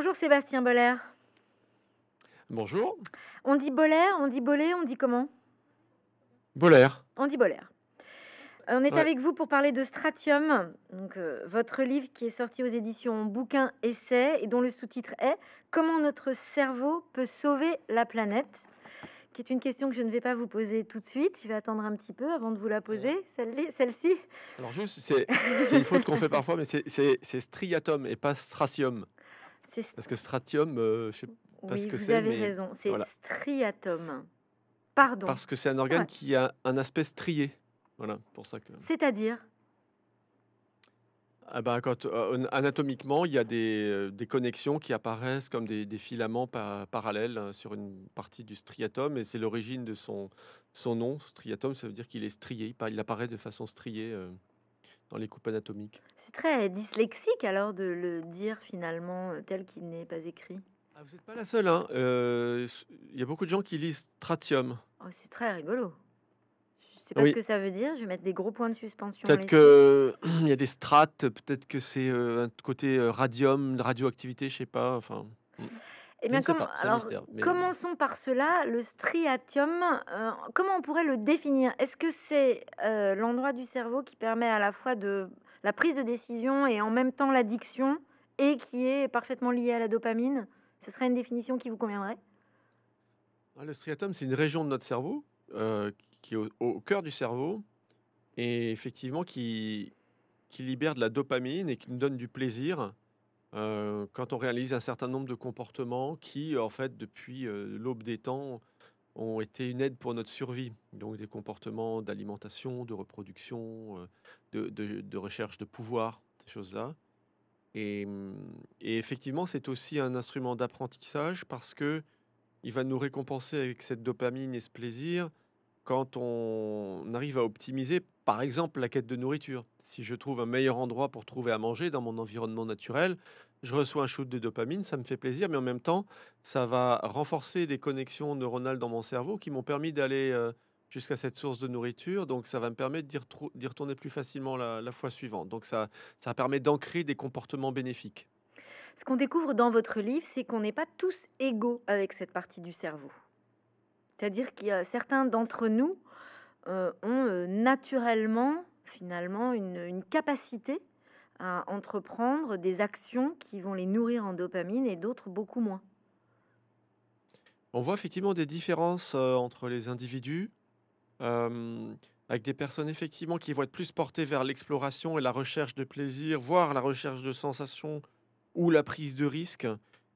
Bonjour Sébastien Boller. Bonjour. On dit Boller, on dit Bollé, on dit comment Boller. On dit Boller. Euh, on est avec vous pour parler de Stratium, donc, euh, votre livre qui est sorti aux éditions Bouquin Essais et dont le sous-titre est Comment notre cerveau peut sauver la planète qui est une question que je ne vais pas vous poser tout de suite. Je vais attendre un petit peu avant de vous la poser, celle-ci. Alors juste, c'est une faute qu'on fait parfois, mais c'est striatum et pas stratium. Parce que stratium, euh, je sais pas que c'est. Vous avez raison, c'est striatum. Pardon. Parce que c'est un organe qui a un aspect strié. Voilà, pour ça que. C'est-à-dire ah ben, quand, euh, anatomiquement, il y a euh, des, connexions qui apparaissent comme des, filaments parallèles hein, sur une partie du striatum, et c'est l'origine de son, son nom. Striatum, ça veut dire qu'il est strié, il apparaît de façon striée. Euh dans les coupes anatomiques. C'est très dyslexique alors de le dire finalement euh, tel qu'il n'est pas écrit. Ah, vous n'êtes pas la seule. Hein. Euh, il hein. y a beaucoup de gens qui lisent stratium. Oh, c'est très rigolo. Je sais pas ce que ça veut dire. Je vais mettre des gros points de suspension. Peut-être que il y a des strates. Peut-être que c'est euh, un côté radium, radioactivité. Je sais pas. Enfin. Eh bien, comme, alors, commençons par cela. Le striatium, euh, comment on pourrait le définir Est-ce que c'est euh, l'endroit du cerveau qui permet à la fois de la prise de décision et en même temps l'addiction et qui est parfaitement lié à la dopamine Ce serait une définition qui vous conviendrait ah, Le striatum, c'est une région de notre cerveau euh, qui est au, cœur du cerveau et effectivement qui, qui libère de la dopamine et qui nous donne du plaisir euh, quand on réalise un certain nombre de comportements qui, en fait, depuis euh, l'aube des temps, ont été une aide pour notre survie. Donc des comportements d'alimentation, de reproduction, euh, de, recherche de pouvoir, ces choses-là. Et, mm, et, effectivement, c'est aussi un instrument d'apprentissage parce que il va nous récompenser avec cette dopamine et ce plaisir quand on arrive à optimiser, par exemple, la quête de nourriture. Si je trouve un meilleur endroit pour trouver à manger dans mon environnement naturel, je reçois un shoot de dopamine, ça me fait plaisir, mais en même temps, ça va renforcer des connexions neuronales dans mon cerveau qui m'ont permis d'aller euh, jusqu'à cette source de nourriture. Donc, ça va me permettre d'y retourner plus facilement la, fois suivante. Donc, ça, ça permet d'ancrer des comportements bénéfiques. Ce qu'on découvre dans votre livre, c'est qu'on n'est pas tous égaux avec cette partie du cerveau. C'est-à-dire qu'il certains d'entre nous euh, ont euh, naturellement, finalement, une, capacité à entreprendre des actions qui vont les nourrir en dopamine et d'autres beaucoup moins. On voit effectivement des différences euh, entre les individus, avec des personnes effectivement qui vont être plus portées vers l'exploration et la recherche de plaisir, voire la recherche de sensations ou la prise de risque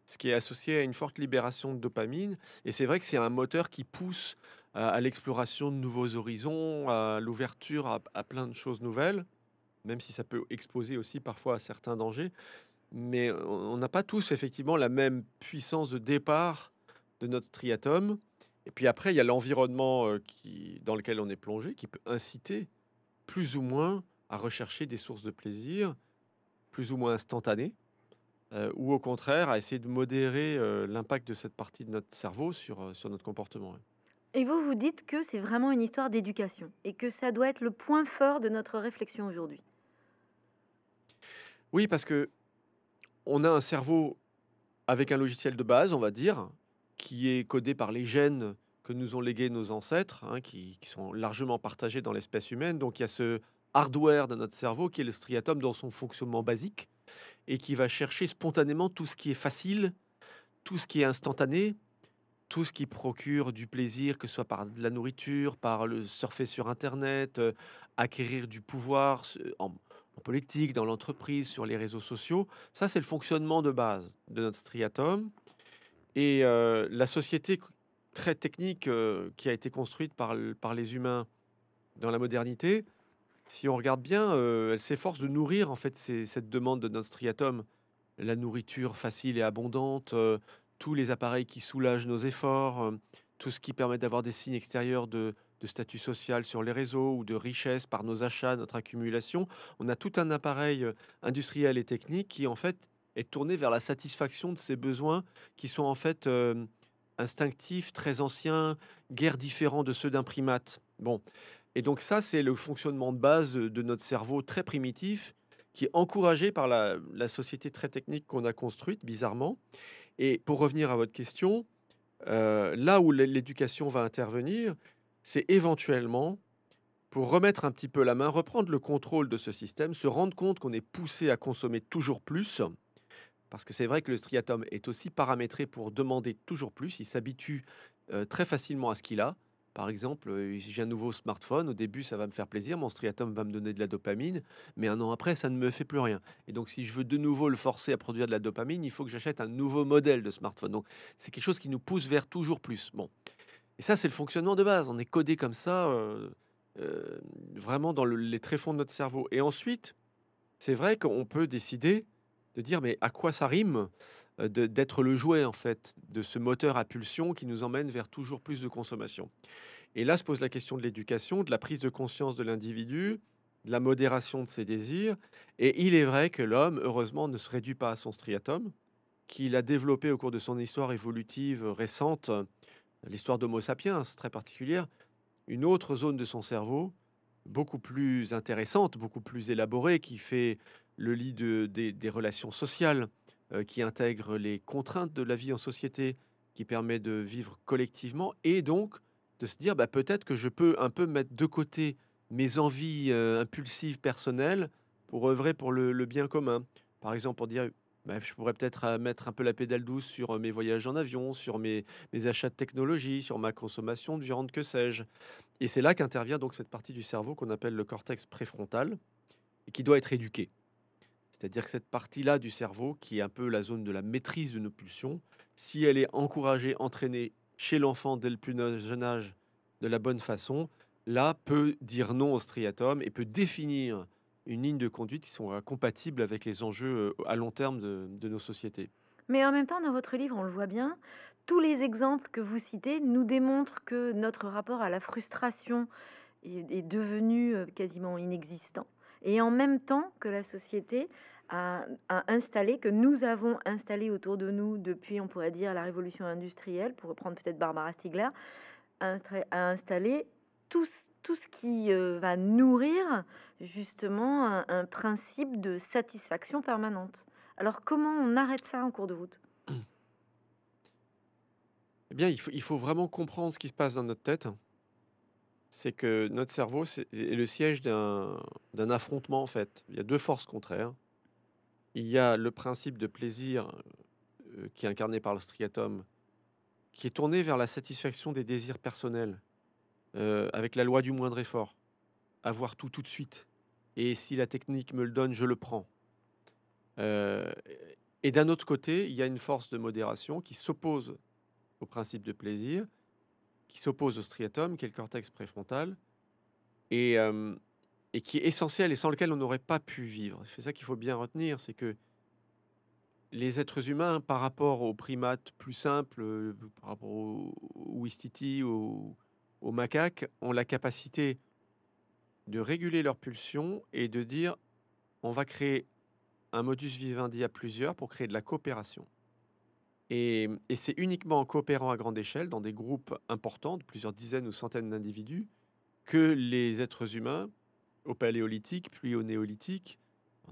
ce qui est associé à une forte libération de dopamine. Et c'est vrai que c'est un moteur qui pousse euh, à, l'exploration de nouveaux horizons, à l'ouverture à, plein de choses nouvelles, même si ça peut exposer aussi parfois à certains dangers. Mais on n'a pas tous effectivement la même puissance de départ de notre triatome. Et puis après, il y a l'environnement euh, dans lequel on est plongé qui peut inciter plus ou moins à rechercher des sources de plaisir, plus ou moins instantanées euh, ou au contraire à essayer de modérer euh, l'impact de cette partie de notre cerveau sur, euh, sur notre comportement. Et vous, vous dites que c'est vraiment une histoire d'éducation et que ça doit être le point fort de notre réflexion aujourd'hui. Oui, parce que on a un cerveau avec un logiciel de base, on va dire, qui est codé par les gènes que nous ont légués nos ancêtres, hein, qui, qui, sont largement partagés dans l'espèce humaine. Donc il y a ce hardware de notre cerveau qui est le striatum dans son fonctionnement basique, et qui va chercher spontanément tout ce qui est facile, tout ce qui est instantané, tout ce qui procure du plaisir, que ce soit par de la nourriture, par le surfer sur Internet, euh, acquérir du pouvoir en, politique, dans l'entreprise, sur les réseaux sociaux. Ça, c'est le fonctionnement de base de notre striatum. Et euh, la société très technique euh, qui a été construite par les humains dans la modernité, si on regarde bien, euh, elle s'efforce de nourrir en fait cette demande de notre triatome. La nourriture facile et abondante, euh, tous les appareils qui soulagent nos efforts, euh, tout ce qui permet d'avoir des signes extérieurs de, statut social sur les réseaux ou de richesse par nos achats, notre accumulation. On a tout un appareil industriel et technique qui en fait est tourné vers la satisfaction de ces besoins qui sont en fait instinctifs, très anciens, guère différents de ceux d'un primate. Bon, et donc ça, c'est le fonctionnement de base de notre cerveau très primitif, qui est encouragé par la, société très technique qu'on a construite, bizarrement. Et pour revenir à votre question, euh, là où l'éducation va intervenir, c'est éventuellement pour remettre un petit peu la main, reprendre le contrôle de ce système, se rendre compte qu'on est poussé à consommer toujours plus, parce que c'est vrai que le striatum est aussi paramétré pour demander toujours plus, il s'habitue euh, très facilement à ce qu'il a, par exemple, euh, si j'ai un nouveau smartphone, au début, ça va me faire plaisir, mon striatum va me donner de la dopamine, mais un an après, ça ne me fait plus rien. Et donc, si je veux de nouveau le forcer à produire de la dopamine, il faut que j'achète un nouveau modèle de smartphone. Donc, c'est quelque chose qui nous pousse vers toujours plus. Bon. Et ça, c'est le fonctionnement de base. On est codé comme ça, euh, euh, vraiment dans les tréfonds de notre cerveau. Et ensuite, c'est vrai qu'on peut décider de dire, mais à quoi ça rime euh, d'être le jouet en fait de ce moteur à pulsion qui nous emmène vers toujours plus de consommation. Et là se pose la question de l'éducation, de la prise de conscience de l'individu, de la modération de ses désirs. Et il est vrai que l'homme, heureusement, ne se réduit pas à son striatum, qu'il a développé au cours de son histoire évolutive récente, l'histoire d'Homo sapiens très particulière, une autre zone de son cerveau beaucoup plus intéressante, beaucoup plus élaborée, qui fait le lit des relations sociales, euh, qui intègre les contraintes de la vie en société, qui permet de vivre collectivement et donc de se dire bah, peut-être que je peux un peu mettre de côté mes envies euh, impulsives personnelles pour œuvrer pour le, bien commun. Par exemple, pour dire bah, je pourrais peut-être euh, mettre un peu la pédale douce sur mes voyages en avion, sur mes, achats de technologie, sur ma consommation de viande, que sais-je. Et c'est là qu'intervient donc cette partie du cerveau qu'on appelle le cortex préfrontal et qui doit être éduquée. C'est-à-dire que cette partie-là du cerveau, qui est un peu la zone de la maîtrise de nos pulsions, si elle est encouragée, entraînée chez l'enfant dès le plus jeune âge de la bonne façon, là peut dire non au striatum et peut définir une ligne de conduite qui sont euh, compatible avec les enjeux euh, à long terme de, nos sociétés. Mais en même temps, dans votre livre, on le voit bien, tous les exemples que vous citez nous démontrent que notre rapport à la frustration est devenu euh, quasiment inexistant et en même temps que la société a, installé, que nous avons installé autour de nous depuis, on pourrait dire, la révolution industrielle, pour reprendre peut-être Barbara Stigler, a, installé tout, tout, ce qui euh, va nourrir justement un, principe de satisfaction permanente. Alors comment on arrête ça en cours de route Eh bien, faut, il faut vraiment comprendre ce qui se passe dans notre tête c'est que notre cerveau est le siège d'un affrontement en fait. Il y a deux forces contraires. Il y a le principe de plaisir euh, euh, qui est incarné par le striatum, qui est tourné vers la satisfaction des désirs personnels, euh, avec la loi du moindre effort. Avoir tout tout de suite. Et si la technique me le donne, je le prends. et d'un autre côté, il y a une force de modération qui s'oppose au principe de plaisir qui s'oppose au striatum, qui est le cortex préfrontal, euh, et, qui est essentiel et sans lequel on n'aurait pas pu vivre. C'est ça qu'il faut bien retenir, c'est que les êtres humains, par rapport aux primates plus simples, euh, par rapport aux, aux aux macaques, ont la capacité de réguler leurs pulsions et de dire on va créer un modus vivendi à plusieurs pour créer de la coopération. Et, c'est uniquement en coopérant à grande échelle, dans des groupes importants, de plusieurs dizaines ou centaines d'individus, que les êtres humains, au paléolithique, puis au néolithique,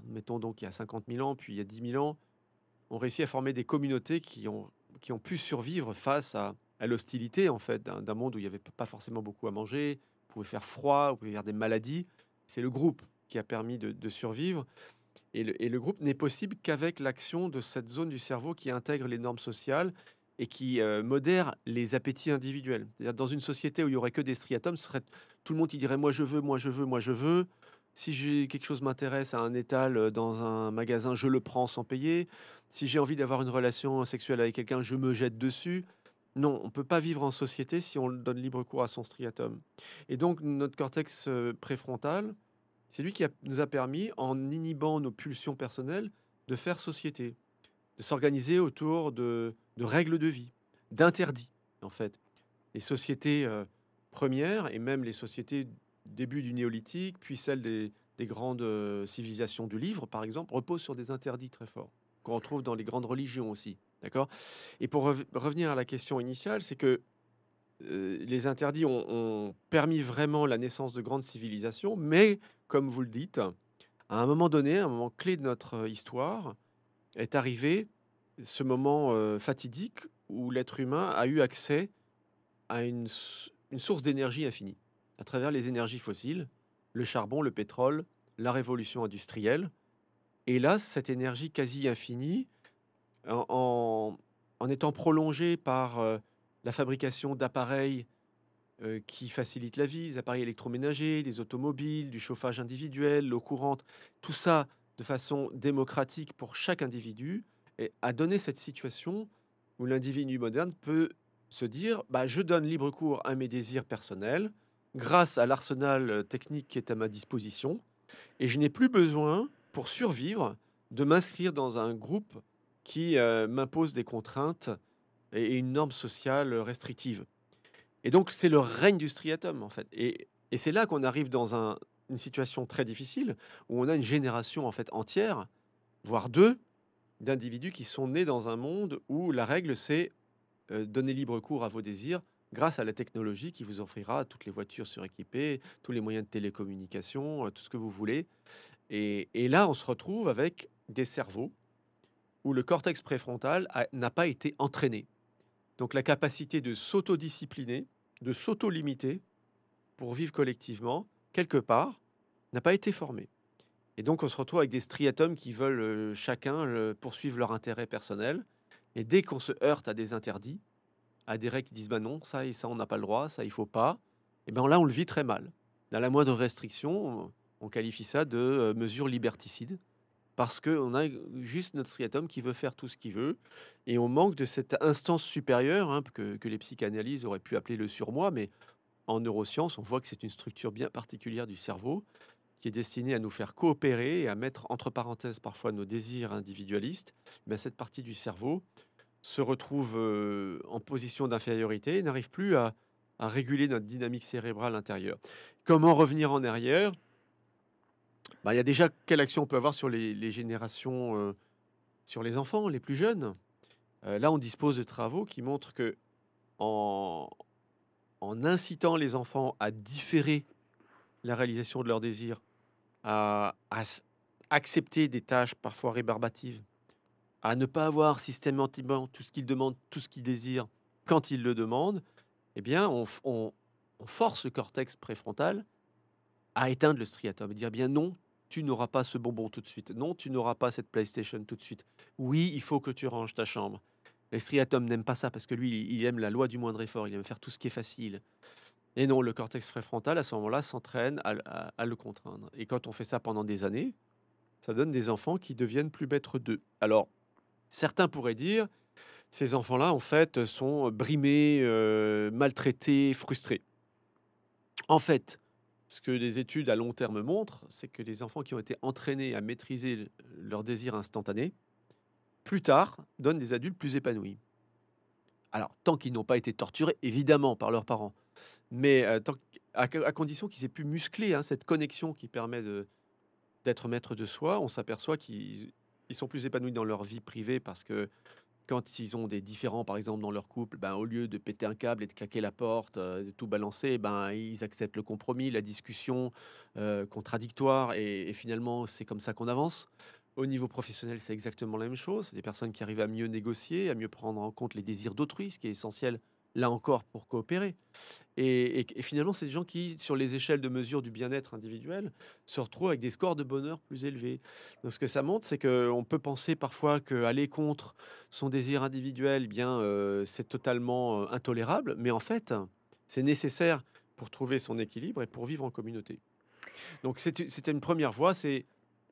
mettons donc il y a 50 000 ans, puis il y a 10 000 ans, ont réussi à former des communautés qui ont, pu survivre face à, l'hostilité en fait d'un monde où il n'y avait pas forcément beaucoup à manger, pouvait faire froid, pouvait y avoir des maladies. C'est le groupe qui a permis de survivre. Et le, groupe n'est possible qu'avec l'action de cette zone du cerveau qui intègre les normes sociales et qui euh, modère les appétits individuels. Dans une société où il y aurait que des striatums, tout le monde dirait moi je veux, moi je veux, moi je veux. Si quelque chose m'intéresse à un étal euh, dans un magasin, je le prends sans payer. Si j'ai envie d'avoir une relation sexuelle avec quelqu'un, je me jette dessus. Non, on ne peut pas vivre en société si on donne libre cours à son striatum. Et donc notre cortex euh, préfrontal c'est lui qui nous a permis, en inhibant nos pulsions personnelles, de faire société, de s'organiser autour de, règles de vie, d'interdits, en fait. Les sociétés euh, premières, et même les sociétés début du néolithique, puis celles des, grandes euh, civilisations du livre, par exemple, reposent sur des interdits très forts, qu'on retrouve dans les grandes religions aussi. D'accord Et pour revenir à la question initiale, c'est que euh, les interdits ont, ont, permis vraiment la naissance de grandes civilisations, mais comme vous le dites, à un moment donné, un moment clé de notre euh, histoire, est arrivé ce moment euh, fatidique où l'être humain a eu accès à une, source d'énergie infinie, à travers les énergies fossiles, le charbon, le pétrole, la révolution industrielle. Et là, cette énergie quasi infinie, en, étant prolongée par euh, la fabrication d'appareils euh, qui facilitent la vie, les appareils électroménagers, les automobiles, du chauffage individuel, l'eau courante, tout ça de façon démocratique pour chaque individu, et à donner cette situation où l'individu moderne peut se dire bah, je donne libre cours à mes désirs personnels grâce à l'arsenal technique qui est à ma disposition, et je n'ai plus besoin, pour survivre, de m'inscrire dans un groupe qui euh, m'impose des contraintes et une norme sociale restrictive. Et donc, c'est le règne du striatum, en fait. Et, et c'est là qu'on arrive dans une situation très difficile où on a une génération, en fait, entière, voire deux, d'individus qui sont nés dans un monde où la règle, c'est euh, donner libre cours à vos désirs grâce à la technologie qui vous offrira toutes les voitures suréquipées, tous les moyens de télécommunication, euh, tout ce que vous voulez. Et, et là, on se retrouve avec des cerveaux où le cortex préfrontal n'a pas été entraîné. Donc la capacité de s'autodiscipliner de s'auto-limiter pour vivre collectivement, quelque part, n'a pas été formé. Et donc, on se retrouve avec des striatums qui veulent euh, chacun poursuivre leur intérêt personnel. Et dès qu'on se heurte à des interdits, à des règles qui disent bah non, ça et ça, on n'a pas le droit, ça, il faut pas, et eh bien là, on le vit très mal. Dans la moindre restriction, on, qualifie ça de euh, mesure liberticide parce qu'on a juste notre striatum qui veut faire tout ce qu'il veut, et on manque de cette instance supérieure hein, que, les psychanalyses auraient pu appeler le surmoi, mais en neurosciences, on voit que c'est une structure bien particulière du cerveau qui est destinée à nous faire coopérer et à mettre entre parenthèses parfois nos désirs individualistes. Mais eh cette partie du cerveau se retrouve euh, en position d'infériorité et n'arrive plus à réguler notre dynamique cérébrale intérieure. Comment revenir en arrière bah, il y a déjà quelle action on peut avoir sur les, générations, euh, sur les enfants, les plus jeunes. Euh, là, on dispose de travaux qui montrent que en, incitant les enfants à différer la réalisation de leurs désirs, à, accepter des tâches parfois rébarbatives, à ne pas avoir systématiquement tout ce qu'ils demandent, tout ce qu'ils désirent quand ils le demandent, eh bien, on force le cortex préfrontal à éteindre le striatum et dire eh bien non, tu n'auras pas ce bonbon tout de suite. Non, tu n'auras pas cette PlayStation tout de suite. Oui, il faut que tu ranges ta chambre. Le striatum n'aime pas ça parce que lui, il aime la loi du moindre effort, il aime faire tout ce qui est facile. Et non, le cortex préfrontal, à ce moment-là, s'entraîne à, le contraindre. Et quand on fait ça pendant des années, ça donne des enfants qui deviennent plus bêtes d'eux. Alors, certains pourraient dire, ces enfants-là, en fait, sont brimés, euh, maltraités, frustrés. En fait, ce que les études à long terme montrent, c'est que les enfants qui ont été entraînés à maîtriser leur désir instantané, plus tard, donnent des adultes plus épanouis. Alors, tant qu'ils n'ont pas été torturés, évidemment, par leurs parents, mais euh, à, condition qu'ils aient pu muscler hein, cette connexion qui permet d'être maître de soi, on s'aperçoit qu'ils sont plus épanouis dans leur vie privée parce que quand ils ont des différends, par exemple, dans leur couple, ben, au lieu de péter un câble et de claquer la porte, euh, de tout balancer, ben, ils acceptent le compromis, la discussion euh, contradictoire, et, et finalement, c'est comme ça qu'on avance. Au niveau professionnel, c'est exactement la même chose. Des personnes qui arrivent à mieux négocier, à mieux prendre en compte les désirs d'autrui, ce qui est essentiel là encore, pour coopérer. Et, finalement, c'est des gens qui, sur les échelles de mesure du bien-être individuel, se retrouvent avec des scores de bonheur plus élevés. Donc, ce que ça montre, c'est qu'on peut penser parfois qu'aller contre son désir individuel, eh bien, euh, c'est totalement euh, intolérable, mais en fait, c'est nécessaire pour trouver son équilibre et pour vivre en communauté. Donc, c'était une première voie, c'est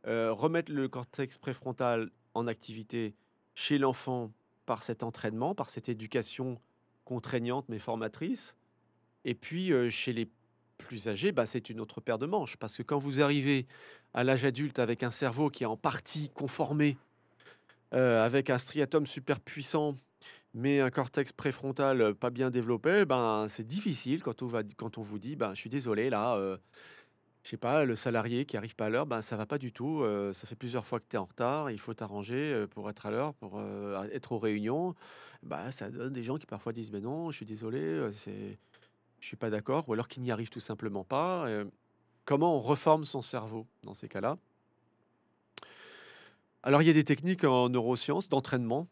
euh, remettre le cortex préfrontal en activité chez l'enfant par cet entraînement, par cette éducation contraignante mais formatrice Et puis euh, chez les plus âgés, bah, c'est une autre paire de manches, parce que quand vous arrivez à l'âge adulte avec un cerveau qui est en partie conformé, euh, avec un striatum super puissant, mais un cortex préfrontal euh, pas bien développé, ben c'est difficile quand on, va, quand on vous dit, ben, je suis désolé, là, je sais pas, le salarié qui arrive pas à l'heure, ben ça va pas du tout, ça fait plusieurs fois que tu es en retard, il faut t'arranger pour être à l'heure, pour être aux réunions bah, ça donne des gens qui parfois disent Mais non, je suis désolé, je euh, je suis pas d'accord, ou alors qu'ils n'y arrivent tout simplement pas. Euh, comment on reforme son cerveau dans ces cas-là Alors, il y a des techniques en neurosciences d'entraînement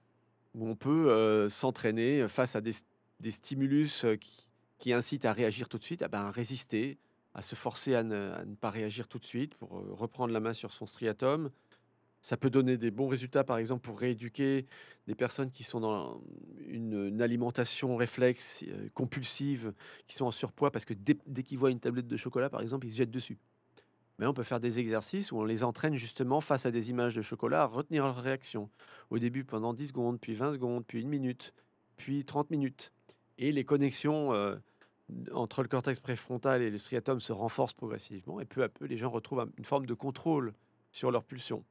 où on peut euh, s'entraîner face à des, stimulus qui, incitent à réagir tout de suite, eh ben, à, résister, à se forcer à ne, pas réagir tout de suite pour reprendre la main sur son striatum ça peut donner des bons résultats, par exemple, pour rééduquer des personnes qui sont dans une, alimentation réflexe, euh, compulsive, qui sont en surpoids, parce que dès, qu'ils voient une tablette de chocolat, par exemple, ils se jettent dessus. Mais on peut faire des exercices où on les entraîne justement face à des images de chocolat à retenir leur réaction. Au début pendant 10 secondes, puis 20 secondes, puis une minute, puis 30 minutes. Et les connexions euh, entre le cortex préfrontal et le striatum se renforcent progressivement et peu à peu les gens retrouvent une forme de contrôle sur leur pulsion.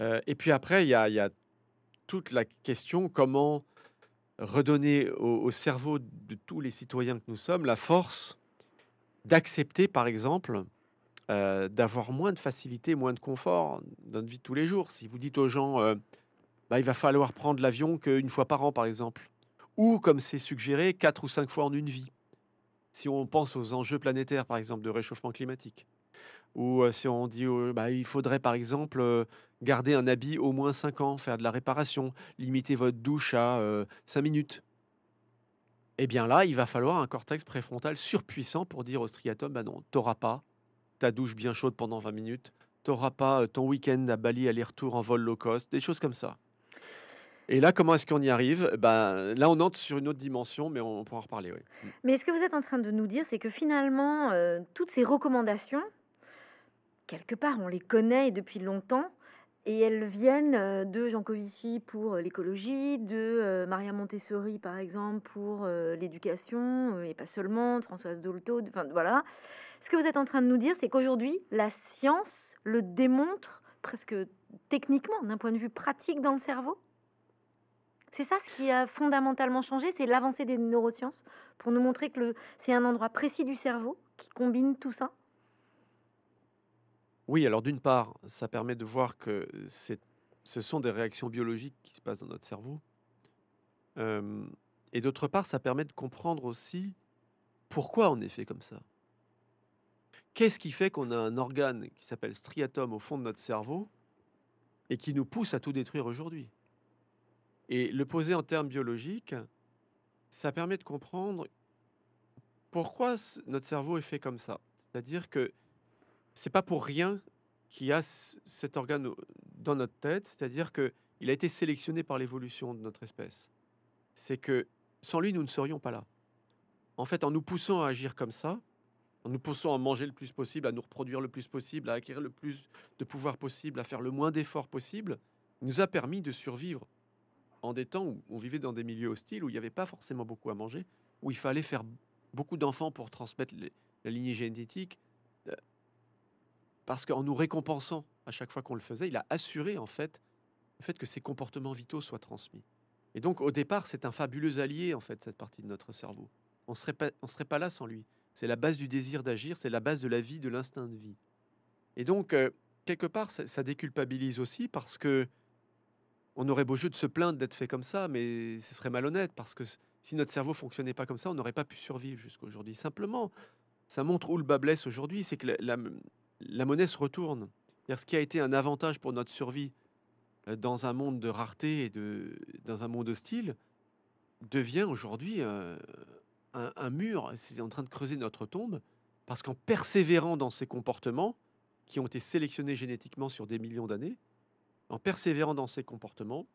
Euh, et puis après, il y, a, toute la question comment redonner au, cerveau de tous les citoyens que nous sommes la force d'accepter, par exemple, euh, d'avoir moins de facilité, moins de confort dans notre vie de tous les jours. Si vous dites aux gens, euh, bah, il va falloir prendre l'avion qu'une fois par an, par exemple, ou comme c'est suggéré, quatre ou cinq fois en une vie. Si on pense aux enjeux planétaires, par exemple, de réchauffement climatique, ou euh, si on dit oh, bah, il faudrait par exemple euh, garder un habit au moins 5 ans, faire de la réparation, limiter votre douche à 5 euh, minutes. Eh bien là, il va falloir un cortex préfrontal surpuissant pour dire au striatum, bah non, t'auras pas ta douche bien chaude pendant 20 minutes, t'auras pas ton week-end à Bali aller-retour en vol low cost, des choses comme ça. Et là, comment est-ce qu'on y arrive eh ben, Là, on entre sur une autre dimension, mais on, pourra en reparler. Oui. Mais ce que vous êtes en train de nous dire, c'est que finalement, toutes ces recommandations, quelque part, on les connaît depuis longtemps. Et elles viennent euh, de Jean Covici pour euh, l'écologie, de euh, Maria Montessori par exemple pour l'éducation, et pas seulement, de Françoise Dolto, enfin voilà. Ce que vous êtes en train de nous dire, c'est qu'aujourd'hui, la science le démontre presque techniquement, d'un point de vue pratique dans le cerveau C'est ça ce qui a fondamentalement changé, c'est l'avancée des neurosciences pour nous montrer que c'est un endroit précis du cerveau qui combine tout ça oui, alors d'une part, ça permet de voir que ce sont des réactions biologiques qui se passent dans notre cerveau. et d'autre part, ça permet de comprendre aussi pourquoi on est fait comme ça. Qu'est-ce qui fait qu'on a un organe qui s'appelle striatum au fond de notre cerveau et qui nous pousse à tout détruire aujourd'hui Et le poser en termes biologiques, ça permet de comprendre pourquoi notre cerveau est fait comme ça. C'est-à-dire que c'est pas pour rien qu'il y a cet organe dans notre tête, c'est-à-dire qu'il a été sélectionné par l'évolution de notre espèce. C'est que sans lui, nous ne serions pas là. En fait, en nous poussant à agir comme ça, en nous poussant à manger le plus possible, à nous reproduire le plus possible, à acquérir le plus de pouvoir possible, à faire le moins d'efforts possible, nous a permis de survivre en des temps où on vivait dans des milieux hostiles, où il n'y avait pas forcément beaucoup à manger, où il fallait faire beaucoup d'enfants pour transmettre la lignée génétique, parce qu'en nous récompensant à chaque fois qu'on le faisait, il a assuré en fait le fait que ces comportements vitaux soient transmis. Et donc au départ, c'est un fabuleux allié en fait cette partie de notre cerveau. On serait pas, on serait pas là sans lui. C'est la base du désir d'agir, c'est la base de la vie, de l'instinct de vie. Et donc euh, quelque part, ça, déculpabilise aussi parce que on aurait beau jeu de se plaindre d'être fait comme ça, mais ce serait malhonnête parce que si notre cerveau fonctionnait pas comme ça, on n'aurait pas pu survivre jusqu'aujourd'hui. Simplement, ça montre où le bas blesse aujourd'hui, c'est que la, la monnaie se retourne. Ce qui a été un avantage pour notre survie euh, dans un monde de rareté et dans un monde hostile devient aujourd'hui euh, un, mur. C'est en train de creuser notre tombe parce qu'en persévérant dans ces comportements qui ont été sélectionnés génétiquement sur des millions d'années, en persévérant dans ces comportements,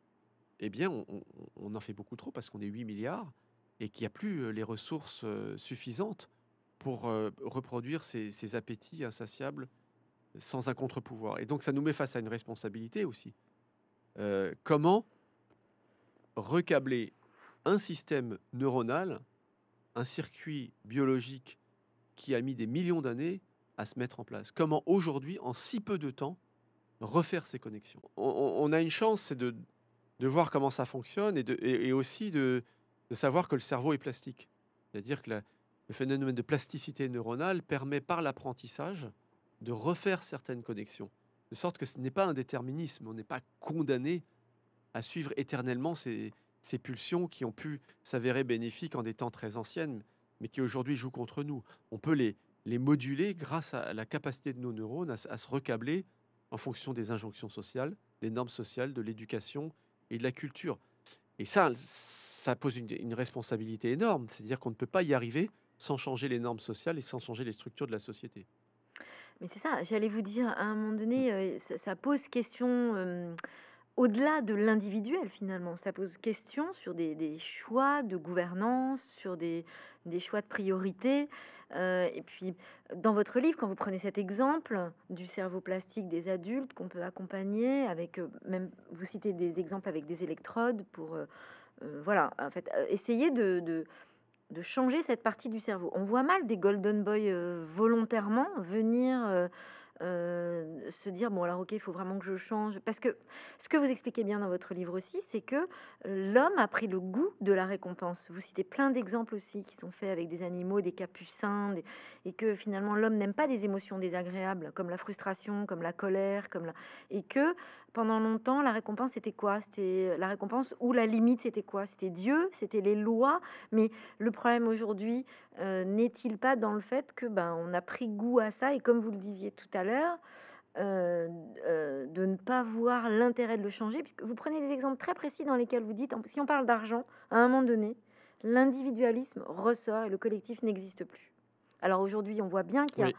eh bien, on, on en fait beaucoup trop parce qu'on est 8 milliards et qu'il n'y a plus euh, les ressources suffisantes pour euh, reproduire ces, appétits insatiables sans un contre-pouvoir. Et donc ça nous met face à une responsabilité aussi. Euh, comment recabler un système neuronal, un circuit biologique qui a mis des millions d'années à se mettre en place Comment aujourd'hui, en si peu de temps, refaire ces connexions on, a une chance, c'est de, voir comment ça fonctionne et, de, aussi de, de, savoir que le cerveau est plastique. C'est-à-dire que la, le phénomène de plasticité neuronale permet par l'apprentissage de refaire certaines connexions. De sorte que ce n'est pas un déterminisme, on n'est pas condamné à suivre éternellement ces, pulsions qui ont pu s'avérer bénéfiques en des temps très anciens, mais qui aujourd'hui jouent contre nous. On peut les, les moduler grâce à la capacité de nos neurones à, se recabler en fonction des injonctions sociales, des normes sociales, de l'éducation et de la culture. Et ça, ça pose une, une responsabilité énorme, c'est-à-dire qu'on ne peut pas y arriver sans changer les normes sociales et sans changer les structures de la société. Mais c'est ça, j'allais vous dire, à un moment donné, mm. euh, ça, pose question euh, au-delà de l'individuel finalement, ça pose question sur des, choix de gouvernance, sur des, choix de priorité. Euh, et puis, dans votre livre, quand vous prenez cet exemple du cerveau plastique des adultes qu'on peut accompagner avec, même vous citez des exemples avec des électrodes pour, voilà, en fait, essayer de, de de changer cette partie du cerveau. On voit mal des golden boys euh, volontairement venir euh, euh, se dire bon alors ok il faut vraiment que je change parce que ce que vous expliquez bien dans votre livre aussi c'est que l'homme a pris le goût de la récompense. Vous citez plein d'exemples aussi qui sont faits avec des animaux, des capucins et que finalement l'homme n'aime pas des émotions désagréables comme la frustration, comme la colère, comme et que pendant longtemps, la récompense, c'était quoi C'était euh, la récompense ou la limite, c'était quoi C'était Dieu, c'était les lois. Mais le problème aujourd'hui euh, n'est-il pas dans le fait que ben on a pris goût à ça et comme vous le disiez tout à l'heure, euh, de ne pas voir l'intérêt de le changer Puisque vous prenez des exemples très précis dans lesquels vous dites, si on parle d'argent, à un moment donné, l'individualisme ressort et le collectif n'existe plus. Alors aujourd'hui, on voit bien qu'il y a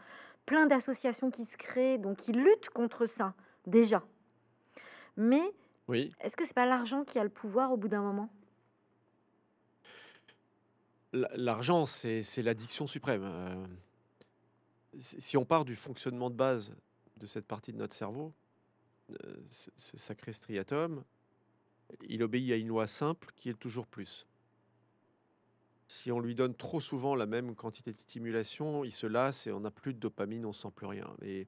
plein d'associations qui se créent, donc qui luttent contre ça déjà. Mais oui. est-ce que c'est pas l'argent qui a le pouvoir au bout d'un moment L'argent, c'est l'addiction suprême. Euh. Si on part du fonctionnement de base de cette partie de notre cerveau, euh, ce, sacré striatum, il obéit à une loi simple qui est toujours plus. Si on lui donne trop souvent la même quantité de stimulation, il se lasse et on n'a plus de dopamine, on sent plus rien. Et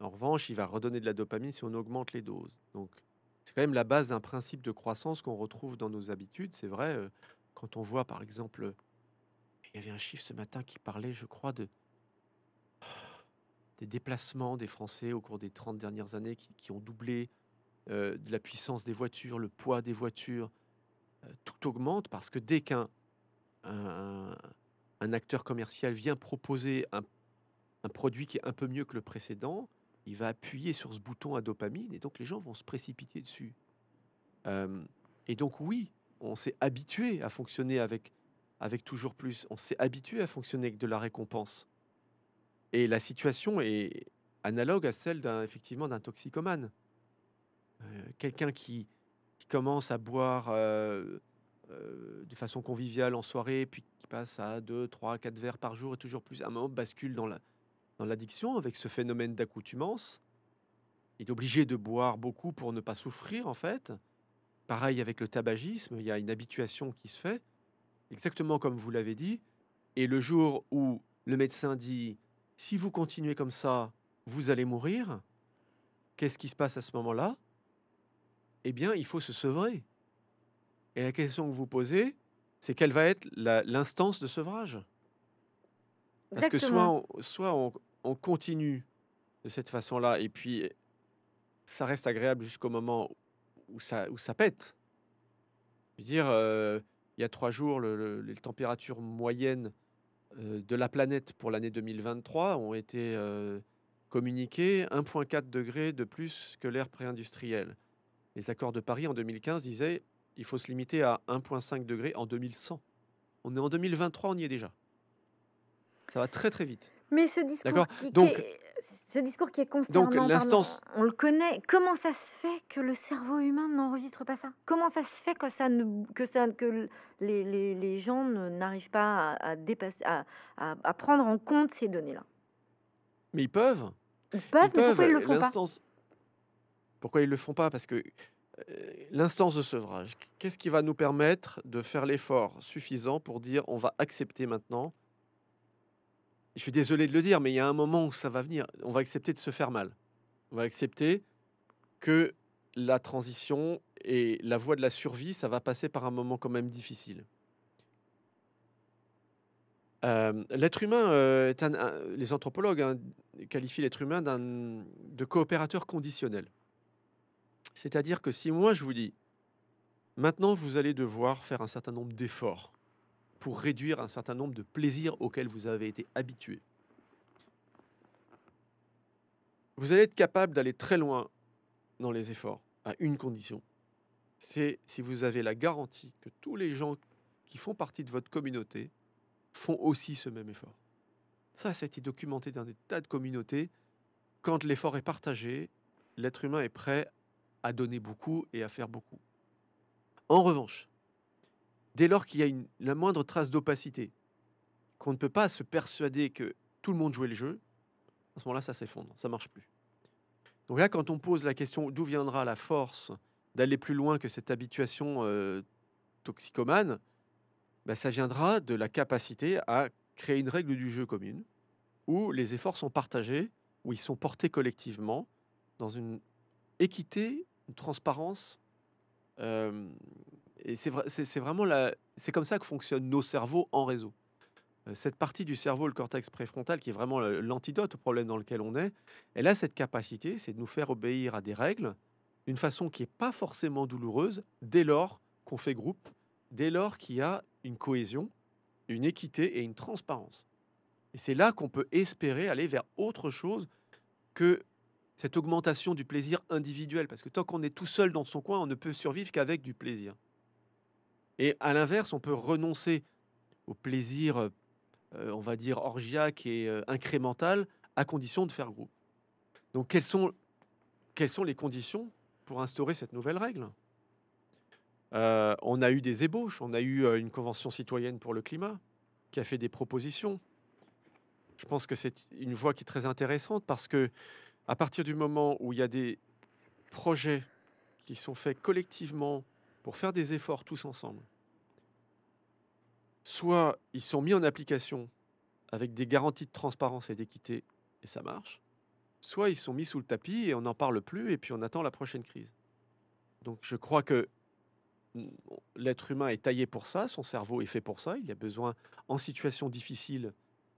en revanche, il va redonner de la dopamine si on augmente les doses. Donc, c'est quand même la base d'un principe de croissance qu'on retrouve dans nos habitudes. C'est vrai, euh, quand on voit par exemple, euh, il y avait un chiffre ce matin qui parlait, je crois, de des déplacements des Français au cours des 30 dernières années qui, ont doublé euh, la puissance des voitures, le poids des voitures. tout augmente parce que dès qu'un un, acteur commercial vient proposer un produit qui est un peu mieux que le précédent, il va appuyer sur ce bouton à dopamine et donc les gens vont se précipiter dessus. Euh, et donc oui, on s'est habitué à fonctionner avec, avec toujours plus, on s'est habitué à fonctionner avec de la récompense. Et la situation est analogue à celle d'un, effectivement d'un toxicomane. Euh, quelqu'un qui, commence à boire euh, de façon conviviale en soirée, puis qui passe à 2, trois, quatre verres par jour et toujours plus, à un moment bascule dans la, dans l'addiction, avec ce phénomène d'accoutumance. est obligé de boire beaucoup pour ne pas souffrir, en fait. Pareil avec le tabagisme, il y a une habituation qui se fait, exactement comme vous l'avez dit. Et le jour où le médecin dit, si vous continuez comme ça, vous allez mourir, qu'est-ce qui se passe à ce moment-là Eh bien, il faut se sevrer. Et la question que vous posez, c'est quelle va être l'instance de sevrage Parce que soit, soit on, on continue de cette façon-là, et puis ça reste agréable jusqu'au moment où ça, pète. dire, euh, il y a trois jours, les températures moyennes euh, de la planète pour l'année 2023 ont été euh, communiquées 1,4 degrés de plus que l'ère pré-industrielle. Les accords de Paris en 2015 disaient il faut se limiter à 1,5 degré en 2100. On est en 2023, on y est déjà. Ça va très très vite. Mais ce discours, qui, est, ce discours qui est consternant, on le connaît. Comment ça se fait que le cerveau humain n'enregistre pas ça Comment ça se fait que ça que ça, que les, gens n'arrivent pas à, dépasser, à, prendre en compte ces données-là Mais ils peuvent. Ils peuvent, mais pourquoi ils le font pas Pourquoi ils le font pas Parce que euh, l'instance de sevrage, qu'est-ce qui va nous permettre de faire l'effort suffisant pour dire on va accepter maintenant je suis désolé de le dire, mais il y a un moment où ça va venir. On va accepter de se faire mal. On va accepter que la transition et la voie de la survie, ça va passer par un moment quand même difficile. Euh, l'être humain, euh, est les anthropologues hein, qualifient l'être humain d'un, de coopérateur conditionnel. C'est-à-dire que si moi je vous dis, maintenant vous allez devoir faire un certain nombre d'efforts pour réduire un certain nombre de plaisirs auxquels vous avez été habitué. Vous allez être capable d'aller très loin dans les efforts, à une condition. C'est si vous avez la garantie que tous les gens qui font partie de votre communauté font aussi ce même effort. Ça, ça a été documenté dans des tas de communautés. Quand l'effort est partagé, l'être humain est prêt à donner beaucoup et à faire beaucoup. En revanche, dès lors qu'il y a la moindre trace d'opacité, qu'on ne peut pas se persuader que tout le monde jouait le jeu, à ce moment-là, ça s'effondre, ça marche plus. Donc là, quand on pose la question d'où viendra la force d'aller plus loin que cette habituation euh, toxicomane, bah, ça viendra de la capacité à créer une règle du jeu commune, où les efforts sont partagés, où ils sont portés collectivement, dans une équité, une transparence euh, c'est vraiment c'est comme ça que fonctionnent nos cerveaux en réseau. Euh, cette partie du cerveau, le cortex préfrontal, qui est vraiment l'antidote au problème dans lequel on est, elle a cette capacité, c'est de nous faire obéir à des règles d'une façon qui n'est pas forcément douloureuse dès lors qu'on fait groupe, dès lors qu'il y a une cohésion, une équité et une transparence. Et c'est là qu'on peut espérer aller vers autre chose que cette augmentation du plaisir individuel. Parce que tant qu'on est tout seul dans son coin, on ne peut survivre qu'avec du plaisir. Et à l'inverse, on peut renoncer au plaisir, euh, euh, on va dire, orgiaque et euh, incrémental, à condition de faire groupe. Donc quelles sont, quelles sont les conditions pour instaurer cette nouvelle règle On a eu des ébauches, on a eu une convention citoyenne pour le climat qui a fait des propositions. Je pense que c'est une voie qui est très intéressante parce que à partir du moment où il y a des projets qui sont faits collectivement pour faire des efforts tous ensemble. Soit ils sont mis en application avec des garanties de transparence et d'équité, et ça marche, soit ils sont mis sous le tapis et on n'en parle plus et puis on attend la prochaine crise. Donc je crois que l'être humain est taillé pour ça, son cerveau est fait pour ça, il a besoin en situation difficile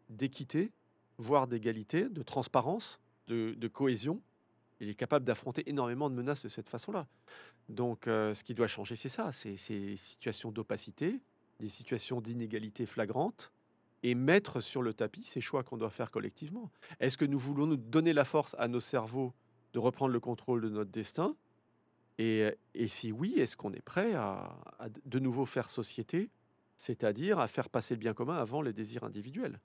d'équité, voire d'égalité, de transparence, de, de cohésion il est capable d'affronter énormément de menaces de cette façon-là. Donc, euh, ce qui doit changer, c'est ça c'est ces situations d'opacité, des situations d'inégalité flagrante, et mettre sur le tapis ces choix qu'on doit faire collectivement. Est-ce que nous voulons nous donner la force à nos cerveaux de reprendre le contrôle de notre destin et, si oui, est-ce qu'on est prêt à de nouveau faire société c'est-à-dire à faire passer le bien commun avant les désirs individuels.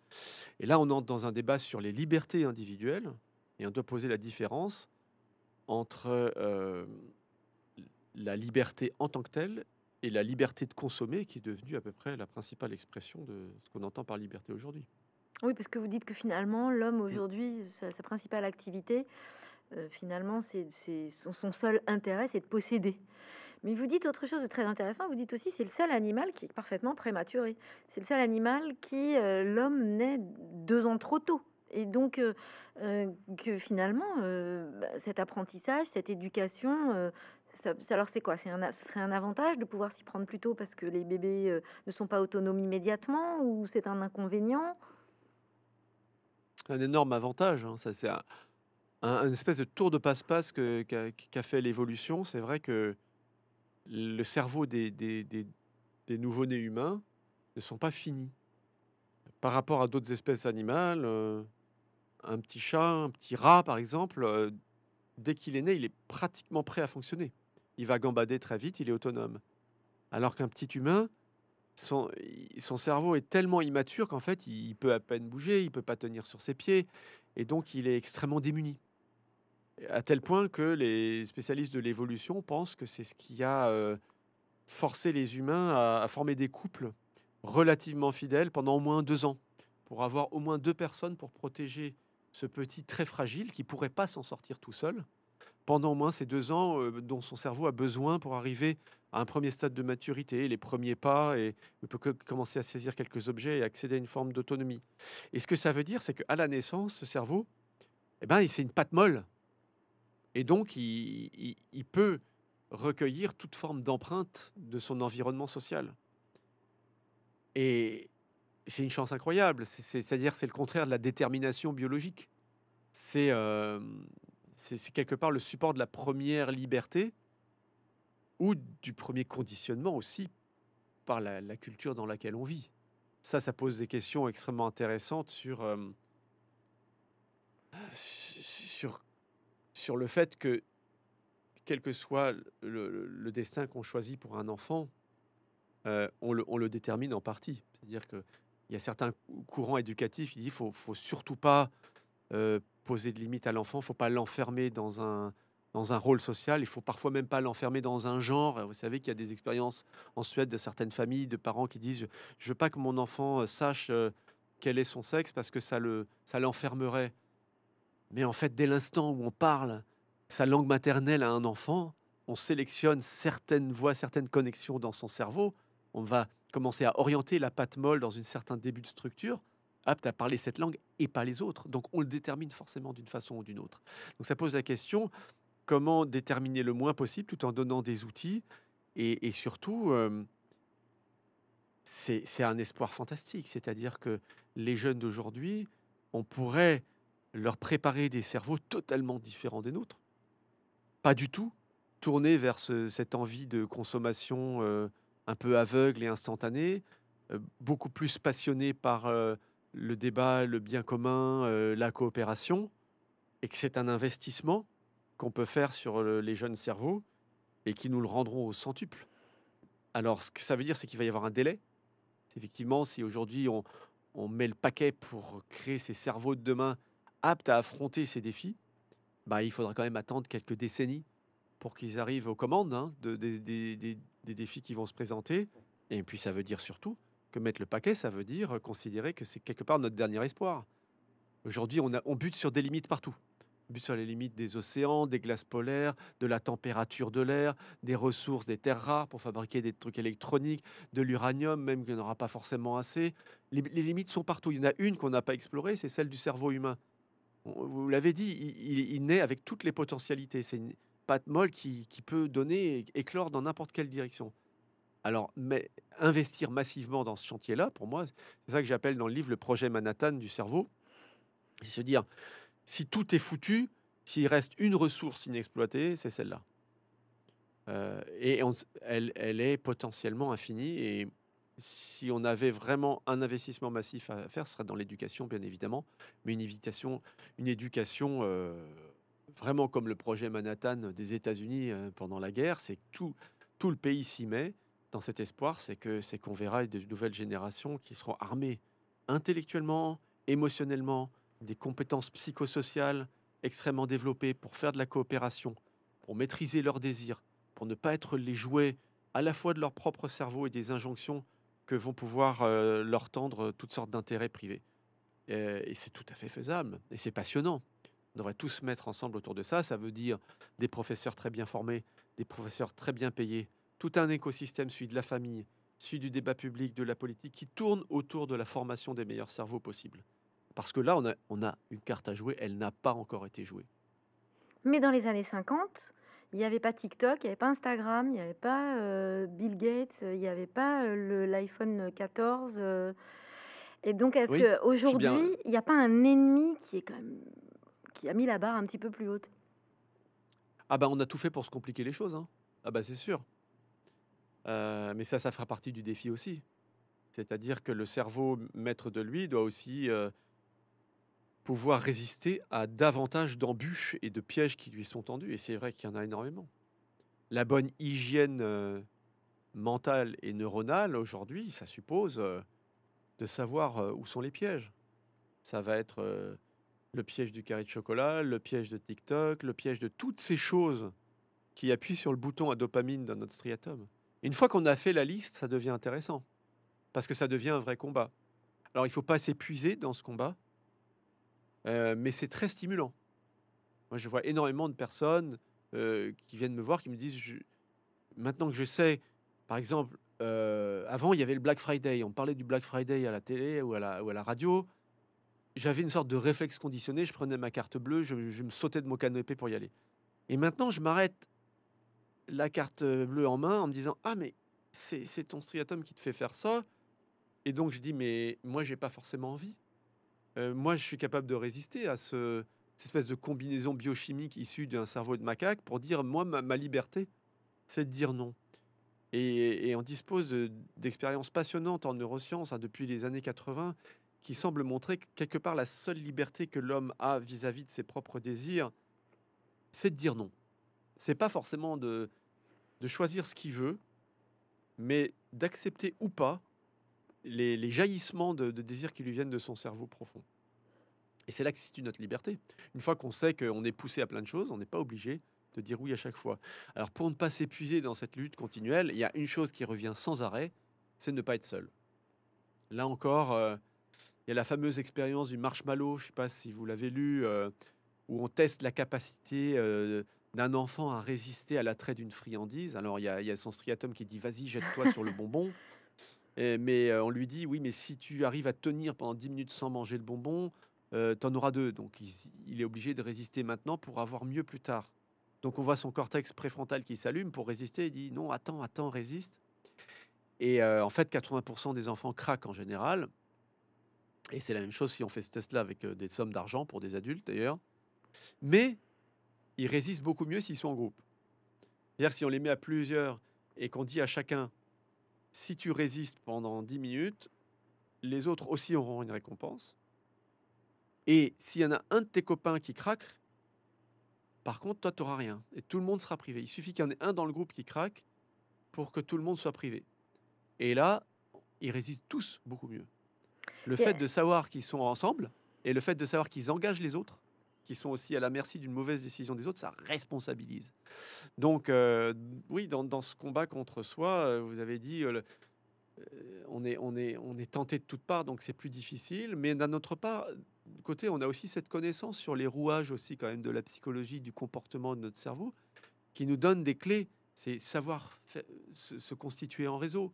Et là, on entre dans un débat sur les libertés individuelles, et on doit poser la différence entre euh, la liberté en tant que telle et la liberté de consommer qui est devenue à peu près la principale expression de ce qu'on entend par liberté aujourd'hui. Oui, parce que vous dites que finalement, l'homme mm. aujourd'hui, sa, principale activité, euh, finalement, c'est son, seul intérêt, c'est de posséder. Mais vous dites autre chose de très intéressant. Vous dites aussi c'est le seul animal qui est parfaitement prématuré. C'est le seul animal qui euh, l'homme naît deux ans trop tôt. Et donc, euh, euh, que finalement, euh, bah, cet apprentissage, cette éducation, alors c'est quoi Ce serait un avantage de pouvoir s'y prendre plus tôt parce que les bébés ne sont pas autonomes immédiatement ou c'est un inconvénient Un énorme avantage, hein. ça c'est un, espèce de tour de passe-passe qu'a fait l'évolution. C'est vrai que le cerveau des, des, nouveau-nés humains ne sont pas finis. Par rapport à d'autres espèces animales, un petit chat, un petit rat, par exemple, euh, dès qu'il est né, il est pratiquement prêt à fonctionner. Il va gambader très vite, il est autonome. Alors qu'un petit humain, son, cerveau est tellement immature qu'en fait, il peut à peine bouger, il peut pas tenir sur ses pieds, et donc il est extrêmement démuni. À tel point que les spécialistes de l'évolution pensent que c'est ce qui a euh, forcé les humains à, à former des couples relativement fidèles pendant au moins deux ans, pour avoir au moins deux personnes pour protéger ce petit très fragile qui pourrait pas s'en sortir tout seul pendant au moins ces deux ans euh, dont son cerveau a besoin pour arriver à un premier stade de maturité, les premiers pas, et ne peut commencer à saisir quelques objets et accéder à une forme d'autonomie. Et ce que ça veut dire, c'est qu'à la naissance, ce cerveau, eh ben, c'est une pâte molle. Et donc, il peut recueillir toute forme d'empreinte de son environnement social. Et, c'est une chance incroyable. C'est-à-dire, c'est le contraire de la détermination biologique. Euh, c'est quelque part le support de la première liberté ou du premier conditionnement aussi par la, culture dans laquelle on vit. Ça, ça pose des questions extrêmement intéressantes sur, euh, sur, le fait que, quel que soit le, destin qu'on choisit pour un enfant, euh, on, le, on, le, détermine en partie. C'est-à-dire que il y a certains courants éducatifs qui disent ne faut surtout pas euh, poser de limites à l'enfant, il ne faut pas l'enfermer dans un dans un rôle social, il faut parfois même pas l'enfermer dans un genre. Vous savez qu'il y a des expériences en Suède de certaines familles, de parents qui disent je ne veux pas que mon enfant euh, sache euh, quel est son sexe parce que ça le ça l'enfermerait. Mais en fait, dès l'instant où on parle sa langue maternelle à un enfant, on sélectionne certaines voies, certaines connexions dans son cerveau. On va commencer à orienter la pâte molle dans un certain début de structure, apte à parler cette langue et pas les autres. Donc on le détermine forcément d'une façon ou d'une autre. Donc ça pose la question, comment déterminer le moins possible tout en donnant des outils et, surtout... Euh, c'est un espoir fantastique. C'est-à-dire que les jeunes d'aujourd'hui, on pourrait leur préparer des cerveaux totalement différents des nôtres. Pas du tout tournés vers cette envie de consommation euh, un peu aveugle et instantané, euh, beaucoup plus passionné par euh, le débat, le bien commun, euh, la coopération, et que c'est un investissement qu'on peut faire sur les jeunes cerveaux et qui nous le rendront au centuple. Alors, ce que ça veut dire, c'est qu'il va y avoir un délai. Effectivement, si aujourd'hui on, met le paquet pour créer ces cerveaux de demain aptes à affronter ces défis, bah, il faudra quand même attendre quelques décennies pour qu'ils arrivent aux commandes hein, de, des défis qui vont se présenter. Et puis ça veut dire surtout que mettre le paquet, ça veut dire considérer que c'est quelque part notre dernier espoir. Aujourd'hui, on, bute sur des limites partout. On bute sur les limites des océans, des glaces polaires, de la température de l'air, des ressources, des terres rares pour fabriquer des trucs électroniques, de l'uranium, même qu'il n'y aura pas forcément assez. Les, limites sont partout. Il y en a une qu'on n'a pas explorée, c'est celle du cerveau humain. vous l'avez dit, il, il, naît avec toutes les potentialités. C'est une, pâte molle qui, qui peut donner éclore dans n'importe quelle direction. Alors, mais investir massivement dans ce chantier-là, pour moi, c'est ça que j'appelle dans le livre le projet Manhattan du cerveau. C'est se dire, si tout est foutu, s'il reste une ressource inexploitée, c'est celle-là. Euh, et elle, est potentiellement infinie. Et si on avait vraiment un investissement massif à faire, ce serait dans l'éducation, bien évidemment, mais une éducation, une éducation euh, vraiment comme le projet Manhattan des États-Unis euh, pendant la guerre, c'est que tout, tout le pays s'y met dans cet espoir, c'est que c'est qu'on verra des nouvelles générations qui seront armées intellectuellement, émotionnellement, des compétences psychosociales extrêmement développées pour faire de la coopération, pour maîtriser leurs désirs, pour ne pas être les jouets à la fois de leur propre cerveau et des injonctions que vont pouvoir euh, leur tendre toutes sortes d'intérêts privés. et c'est tout à fait faisable, et c'est passionnant. On devrait tous se mettre ensemble autour de ça. Ça veut dire des professeurs très bien formés, des professeurs très bien payés, tout un écosystème, celui de la famille, celui du débat public, de la politique, qui tourne autour de la formation des meilleurs cerveaux possibles. Parce que là, on a, une carte à jouer, elle n'a pas encore été jouée. Mais dans les années 50, il n'y avait pas TikTok, il n'y avait pas Instagram, il n'y avait pas euh, Bill Gates, il n'y avait pas euh, l'iPhone 14. Euh. Et donc, est-ce qu'aujourd'hui, il n'y a pas un ennemi qui est quand même qui a mis la barre un petit peu plus haute. Ah bah on a tout fait pour se compliquer les choses. Hein. Ah bah c'est sûr. Euh, mais ça, ça fera partie du défi aussi. C'est-à-dire que le cerveau maître de lui doit aussi euh, pouvoir résister à davantage d'embûches et de pièges qui lui sont tendus. Et c'est vrai qu'il y en a énormément. La bonne hygiène euh, mentale et neuronale, aujourd'hui, ça suppose de savoir où sont les pièges. Ça va être le piège du carré de chocolat, le piège de TikTok, le piège de toutes ces choses qui appuient sur le bouton à dopamine dans notre striatum. Une fois qu'on a fait la liste, ça devient intéressant, parce que ça devient un vrai combat. Alors il ne faut pas s'épuiser dans ce combat, euh, mais c'est très stimulant. Moi, je vois énormément de personnes euh, qui viennent me voir, qui me disent, maintenant que je sais, par exemple, euh, avant, il y avait le Black Friday, on parlait du Black Friday à la télé ou à la, ou à la radio, j'avais une sorte de réflexe conditionné. Je prenais ma carte bleue, je, me sautais de mon canapé pour y aller. Et maintenant, je m'arrête la carte bleue en main en me disant Ah, mais c'est ton striatum qui te fait faire ça. Et donc, je dis Mais moi, j'ai pas forcément envie. Euh, moi, je suis capable de résister à ce, cette espèce de combinaison biochimique issue d'un cerveau de macaque pour dire Moi, ma, liberté, c'est de dire non. Et, on dispose d'expériences passionnantes en neurosciences hein, depuis les années 80 qui semble montrer que quelque part la seule liberté que l'homme a vis-à-vis de ses propres désirs, c'est de dire non. C'est pas forcément de, de choisir ce qu'il veut, mais d'accepter ou pas les, jaillissements de, désirs qui lui viennent de son cerveau profond. Et c'est là que se situe notre liberté. Une fois qu'on sait qu'on est poussé à plein de choses, on n'est pas obligé de dire oui à chaque fois. Alors pour ne pas s'épuiser dans cette lutte continuelle, il y a une chose qui revient sans arrêt, c'est ne pas être seul. Là encore, euh, il y a la fameuse expérience du marshmallow, je ne sais pas si vous l'avez lu, euh, où on teste la capacité euh, d'un enfant à résister à l'attrait d'une friandise. Alors il y, a, son striatum qui dit vas-y, jette-toi sur le bonbon. mais euh, on lui dit oui, mais si tu arrives à tenir pendant 10 minutes sans manger le bonbon, tu en auras deux. Donc il, est obligé de résister maintenant pour avoir mieux plus tard. Donc on voit son cortex préfrontal qui s'allume pour résister. Il dit non, attends, attends, résiste. Et en fait, 80% des enfants craquent en général. Et c'est la même chose si on fait ce test-là avec euh, des sommes d'argent pour des adultes d'ailleurs. Mais ils résistent beaucoup mieux s'ils sont en groupe. C'est-à-dire si on les met à plusieurs et qu'on dit à chacun, si tu résistes pendant 10 minutes, les autres aussi auront une récompense. Et s'il y en a un de tes copains qui craque, par contre, toi, tu n'auras rien. Et tout le monde sera privé. Il suffit qu'il y en ait un dans le groupe qui craque pour que tout le monde soit privé. Et là, ils résistent tous beaucoup mieux. Le fait de savoir qu'ils sont ensemble et le fait de savoir qu'ils engagent les autres, qui sont aussi à la merci d'une mauvaise décision des autres, ça responsabilise. Donc, euh, oui, dans, ce combat contre soi, euh, vous avez dit, euh, on, est, tenté de toutes parts, donc c'est plus difficile. Mais d'un autre part, côté, on a aussi cette connaissance sur les rouages aussi quand même de la psychologie, du comportement de notre cerveau, qui nous donne des clés. C'est savoir se constituer en réseau,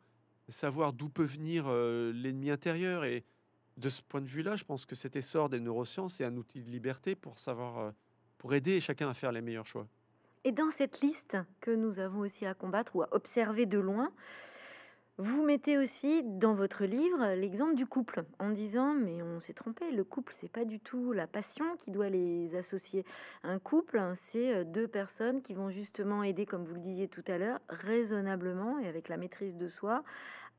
savoir d'où peut venir euh, l'ennemi intérieur. Et de ce point de vue-là, je pense que cet essor des neurosciences est un outil de liberté pour savoir, euh, pour aider chacun à faire les meilleurs choix. Et dans cette liste que nous avons aussi à combattre ou à observer de loin, vous mettez aussi dans votre livre l'exemple du couple en disant mais on s'est trompé, le couple c'est pas du tout la passion qui doit les associer. Un couple hein, c'est euh, deux personnes qui vont justement aider comme vous le disiez tout à l'heure raisonnablement et avec la maîtrise de soi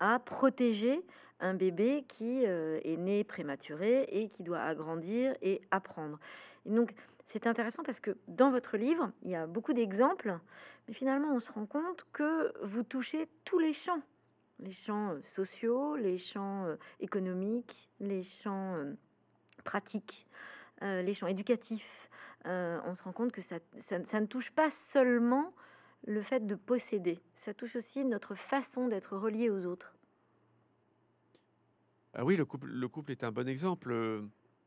à protéger un bébé qui euh, est né prématuré et qui doit agrandir et apprendre. donc, c'est intéressant parce que dans votre livre, il y a beaucoup d'exemples, mais finalement, on se rend compte que vous touchez tous les champs les champs euh, sociaux, les champs euh, économiques, les champs pratiques, les champs éducatifs. on se rend compte que ça ne touche pas seulement le fait de posséder. Ça touche aussi notre façon d'être relié aux autres. Ah oui, le couple, le couple est un bon exemple.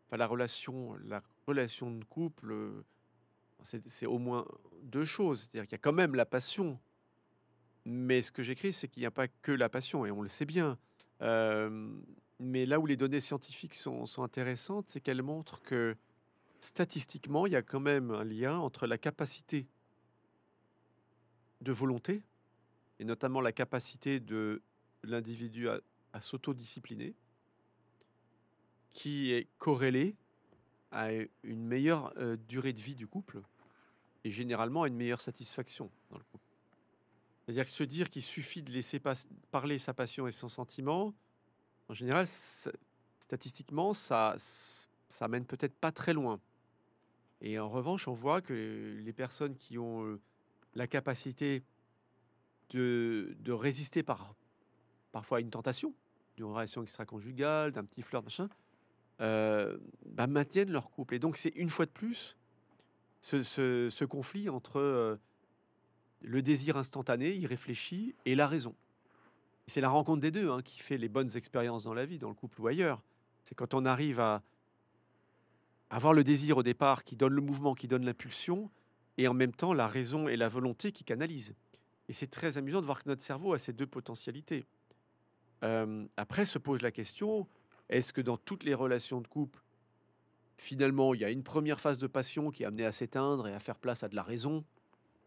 Enfin, la relation, la relation de couple, euh, c'est au moins deux choses. C'est-à-dire qu'il y a quand même la passion. Mais ce que j'écris, c'est qu'il n'y a pas que la passion, et on le sait bien. Euh, mais là où les données scientifiques sont intéressantes, c'est qu'elles montrent que statistiquement, il y a quand même un lien entre la capacité de volonté, et notamment la capacité de l'individu à, s'autodiscipliner, qui est corrélée à une meilleure euh, durée de vie du couple et généralement à une meilleure satisfaction dans le couple. C'est-à-dire que se dire qu'il suffit de laisser parler sa passion et son sentiment, en général, statistiquement, ça, ça mène peut-être pas très loin. Et en revanche, on voit que les personnes qui ont euh, la capacité de, résister parfois à une tentation, d'une relation extra-conjugale, d'un petit fleur machin, euh, bah, maintiennent leur couple. Et donc, c'est une fois de plus ce, conflit entre euh, le désir instantané, irréfléchi, et la raison. C'est la rencontre des deux hein, qui fait les bonnes expériences dans la vie, dans le couple ou ailleurs. C'est quand on arrive à avoir le désir au départ qui donne le mouvement, qui donne l'impulsion, et en même temps la raison et la volonté qui canalisent. Et c'est très amusant de voir que notre cerveau a ces deux potentialités. Euh, après se pose la question, est-ce que dans toutes les relations de couple, finalement, il y a une première phase de passion qui est amenée à s'éteindre et à faire place à de la raison,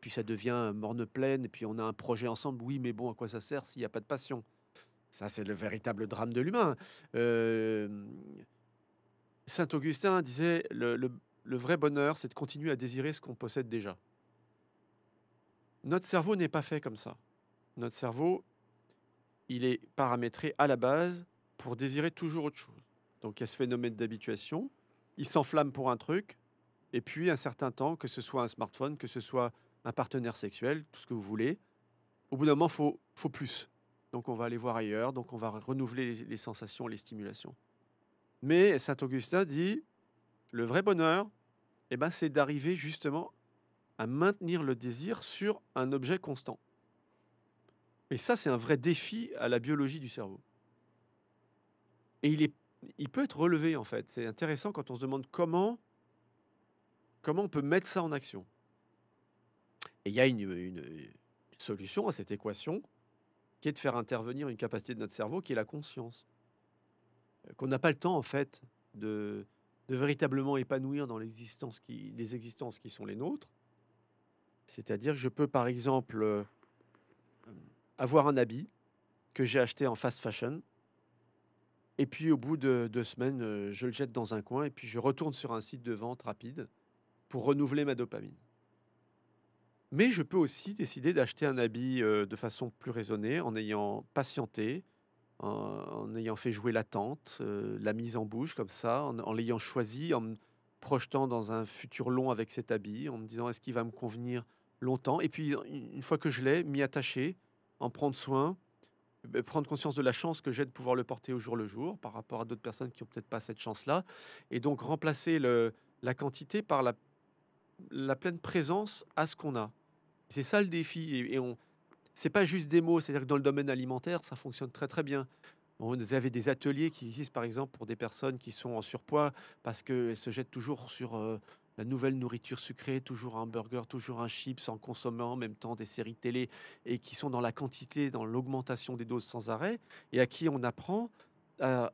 puis ça devient morne pleine, et puis on a un projet ensemble, oui, mais bon, à quoi ça sert s'il n'y a pas de passion Ça, c'est le véritable drame de l'humain. Hein. Euh, Saint Augustin disait, le, le vrai bonheur, c'est de continuer à désirer ce qu'on possède déjà. Notre cerveau n'est pas fait comme ça. Notre cerveau, il est paramétré à la base pour désirer toujours autre chose. Donc il y a ce phénomène d'habituation, il s'enflamme pour un truc, et puis un certain temps, que ce soit un smartphone, que ce soit un partenaire sexuel, tout ce que vous voulez, au bout d'un moment, il faut, plus. Donc on va aller voir ailleurs, donc on va renouveler les, les sensations, les stimulations. Mais Saint Augustin dit, le vrai bonheur, eh ben, c'est d'arriver justement à maintenir le désir sur un objet constant. Et ça, c'est un vrai défi à la biologie du cerveau. Et il, est, il peut être relevé, en fait. C'est intéressant quand on se demande comment, comment on peut mettre ça en action. Et il y a une solution à cette équation qui est de faire intervenir une capacité de notre cerveau qui est la conscience. Euh, qu'on n'a pas le temps, en fait, de, de véritablement épanouir dans l'existence qui, les existences qui sont les nôtres. C'est-à-dire que je peux, par exemple, euh, avoir un habit que j'ai acheté en fast fashion, et puis au bout de deux semaines, euh, je le jette dans un coin, et puis je retourne sur un site de vente rapide pour renouveler ma dopamine. Mais je peux aussi décider d'acheter un habit euh, de façon plus raisonnée, en ayant patienté, en, ayant fait jouer l'attente, euh, la mise en bouche comme ça, en, l'ayant choisi, en me projetant dans un futur long avec cet habit, en me disant est-ce qu'il va me convenir longtemps. Et puis une fois que je l'ai, m'y attacher, en prendre soin, ben, prendre conscience de la chance que j'ai de pouvoir le porter au jour le jour par rapport à d'autres personnes qui ont peut-être pas cette chance-là. Et donc remplacer la quantité par la, pleine présence à ce qu'on a. C'est ça le défi. et on, c'est pas juste des mots, c'est-à-dire que dans le domaine alimentaire, ça fonctionne très très bien. Vous avez des ateliers qui existent par exemple pour des personnes qui sont en surpoids parce qu'elles se jettent toujours sur euh, la nouvelle nourriture sucrée, toujours un burger, toujours un chips, en consommant en même temps des séries télé et qui sont dans la quantité, dans l'augmentation des doses sans arrêt et à qui on apprend à,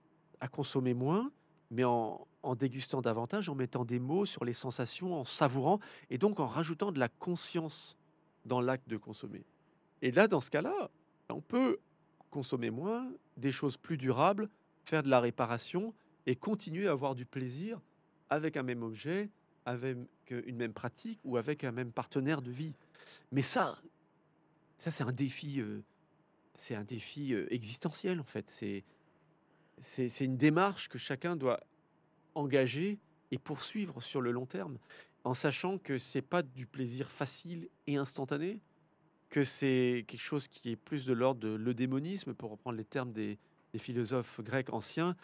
consommer moins mais en dégustant davantage, en mettant des mots sur les sensations, en savourant et donc en rajoutant de la conscience dans l'acte de consommer. Et là, dans ce cas-là, on peut consommer moins, des choses plus durables, faire de la réparation et continuer à avoir du plaisir avec un même objet, avec une même pratique ou avec un même partenaire de vie. Mais ça, c'est un défi, euh, c'est un défi euh, existentiel en fait. C'est c'est une démarche que chacun doit engager et poursuivre sur le long terme, en sachant que c'est pas du plaisir facile et instantané, que c'est quelque chose qui est plus de l'ordre de démonisme pour reprendre les termes des, philosophes grecs anciens,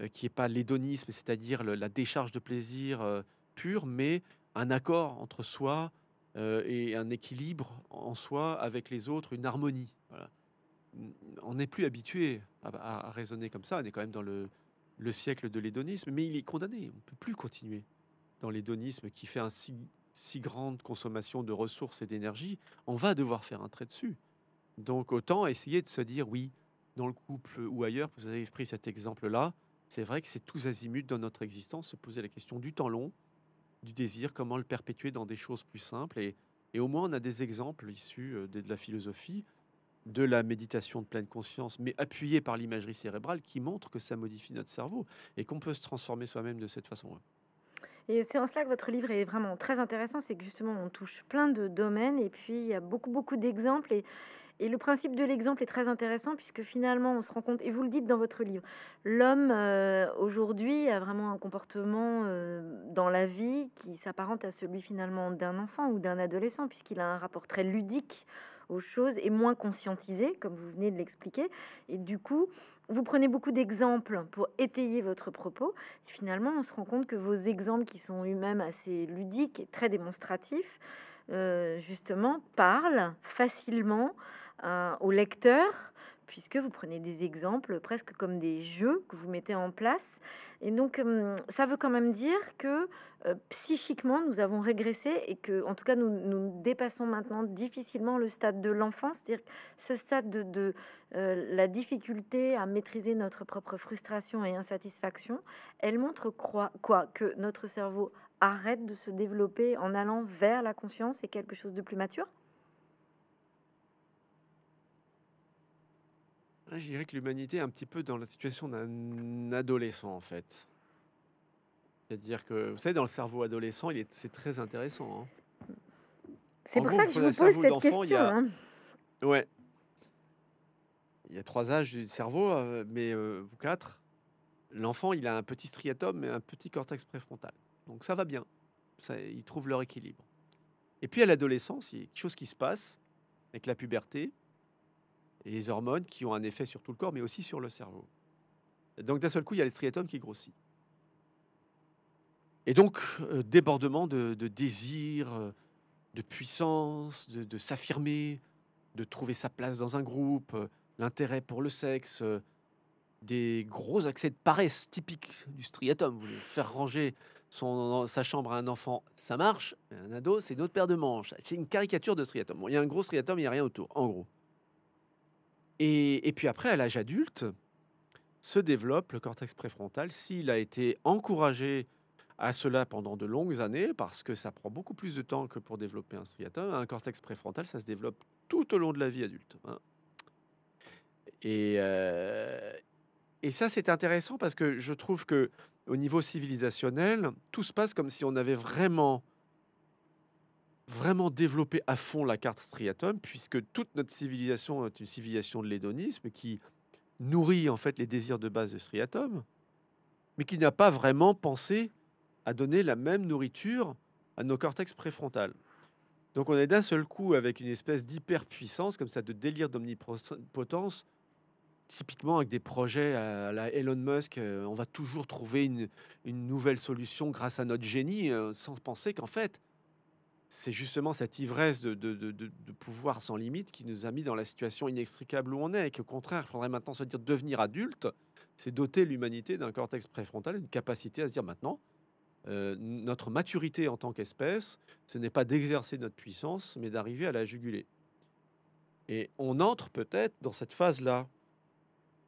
euh, qui n'est pas l'hédonisme, c'est-à-dire la décharge de plaisir euh, pur, mais un accord entre soi euh, et un équilibre en soi avec les autres, une harmonie. On n'est plus habitué à, raisonner comme ça, on est quand même dans le, siècle de l'hédonisme, mais il est condamné, on ne peut plus continuer dans l'hédonisme qui fait un signe, si grande consommation de ressources et d'énergie, on va devoir faire un trait dessus. Donc autant essayer de se dire oui, dans le couple ou ailleurs, vous avez pris cet exemple-là, c'est vrai que c'est tous azimuts dans notre existence, se poser la question du temps long, du désir, comment le perpétuer dans des choses plus simples. Et, au moins on a des exemples issus euh, de, la philosophie, de la méditation de pleine conscience, mais appuyés par l'imagerie cérébrale qui montre que ça modifie notre cerveau et qu'on peut se transformer soi-même de cette façon-là c'est en cela que votre livre est vraiment très intéressant, c'est que justement on touche plein de domaines et puis il y a beaucoup beaucoup d'exemples et, le principe de l'exemple est très intéressant puisque finalement on se rend compte, et vous le dites dans votre livre, l'homme euh, aujourd'hui a vraiment un comportement euh, dans la vie qui s'apparente à celui finalement d'un enfant ou d'un adolescent puisqu'il a un rapport très ludique aux choses et moins conscientisé, comme vous venez de l'expliquer. Et du coup, vous prenez beaucoup d'exemples pour étayer votre propos. Et finalement, on se rend compte que vos exemples, qui sont eux-mêmes assez ludiques et très démonstratifs, euh, justement, parlent facilement euh, au lecteur puisque vous prenez des exemples presque comme des jeux que vous mettez en place. Et donc, hum, ça veut quand même dire que euh, psychiquement, nous avons régressé et que, en tout cas, nous, dépassons maintenant difficilement le stade de l'enfance, c'est-à-dire ce stade de, euh, la difficulté à maîtriser notre propre frustration et insatisfaction. Elle montre quoi Que notre cerveau arrête de se développer en allant vers la conscience et quelque chose de plus mature Ah, je dirais que l'humanité est un petit peu dans la situation d'un adolescent, en fait. C'est-à-dire que, vous savez, dans le cerveau adolescent, c'est très intéressant. Hein. C'est pour ça que je vous pose cette question. Hein. Ouais. Il y a trois âges du cerveau, euh, mais euh, quatre. L'enfant, il a un petit striatum et un petit cortex préfrontal. Donc ça va bien. Ça, ils trouvent leur équilibre. Et puis à l'adolescence, il y a quelque chose qui se passe avec la puberté, et les hormones qui ont un effet sur tout le corps, mais aussi sur le cerveau. Donc d'un seul coup, il y a le striatum qui grossit. Et donc, euh, débordement de, désir, euh, de puissance, de, s'affirmer, de trouver sa place dans un groupe, euh, l'intérêt pour le sexe, des gros accès de paresse typiques du striatum. Vous voulez faire ranger son, sa chambre à un enfant, ça marche. Un ado, c'est une autre paire de manches. C'est une caricature de striatum. il y a un gros striatum, il n'y a rien autour, en gros. Et, puis après, à l'âge adulte, se développe le cortex préfrontal s'il a été encouragé à cela pendant de longues années, parce que ça prend beaucoup plus de temps que pour développer un striatum. Un cortex préfrontal, ça se développe tout au long de la vie adulte. Hein. Et, euh, et ça, c'est intéressant parce que je trouve que au niveau civilisationnel, tout se passe comme si on avait vraiment vraiment développer à fond la carte striatum, puisque toute notre civilisation est une civilisation de l'hédonisme qui nourrit en fait les désirs de base de striatum, mais qui n'a pas vraiment pensé à donner la même nourriture à nos cortex préfrontal. Donc on est d'un seul coup avec une espèce d'hyperpuissance, comme ça, de délire d'omnipotence, typiquement avec des projets à la Elon Musk, euh, on va toujours trouver une, une nouvelle solution grâce à notre génie, euh, sans penser qu'en fait, c'est justement cette ivresse de, pouvoir sans limite qui nous a mis dans la situation inextricable où on est, et qu'au contraire, il faudrait maintenant se dire devenir adulte, c'est doter l'humanité d'un cortex préfrontal, une capacité à se dire maintenant, euh, notre maturité en tant qu'espèce, ce n'est pas d'exercer notre puissance, mais d'arriver à la juguler. Et on entre peut-être dans cette phase-là.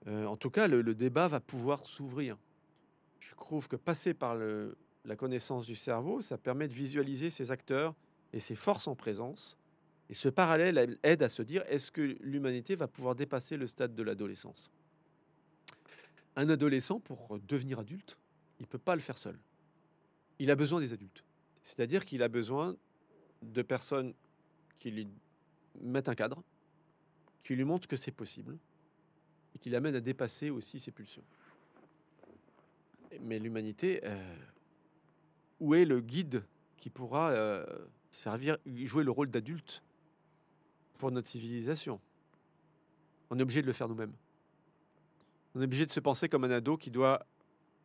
Euh, en tout cas, le, débat va pouvoir s'ouvrir. Je trouve que passer par la connaissance du cerveau, ça permet de visualiser ces acteurs et ses forces en présence. Et ce parallèle aide à se dire, est-ce que l'humanité va pouvoir dépasser le stade de l'adolescence Un adolescent, pour devenir adulte, il ne peut pas le faire seul. Il a besoin des adultes. C'est-à-dire qu'il a besoin de personnes qui lui mettent un cadre, qui lui montrent que c'est possible, et qui l'amènent à dépasser aussi ses pulsions. Mais l'humanité, euh, où est le guide qui pourra... Euh, servir, jouer le rôle d'adulte pour notre civilisation. On est obligé de le faire nous-mêmes. On est obligé de se penser comme un ado qui doit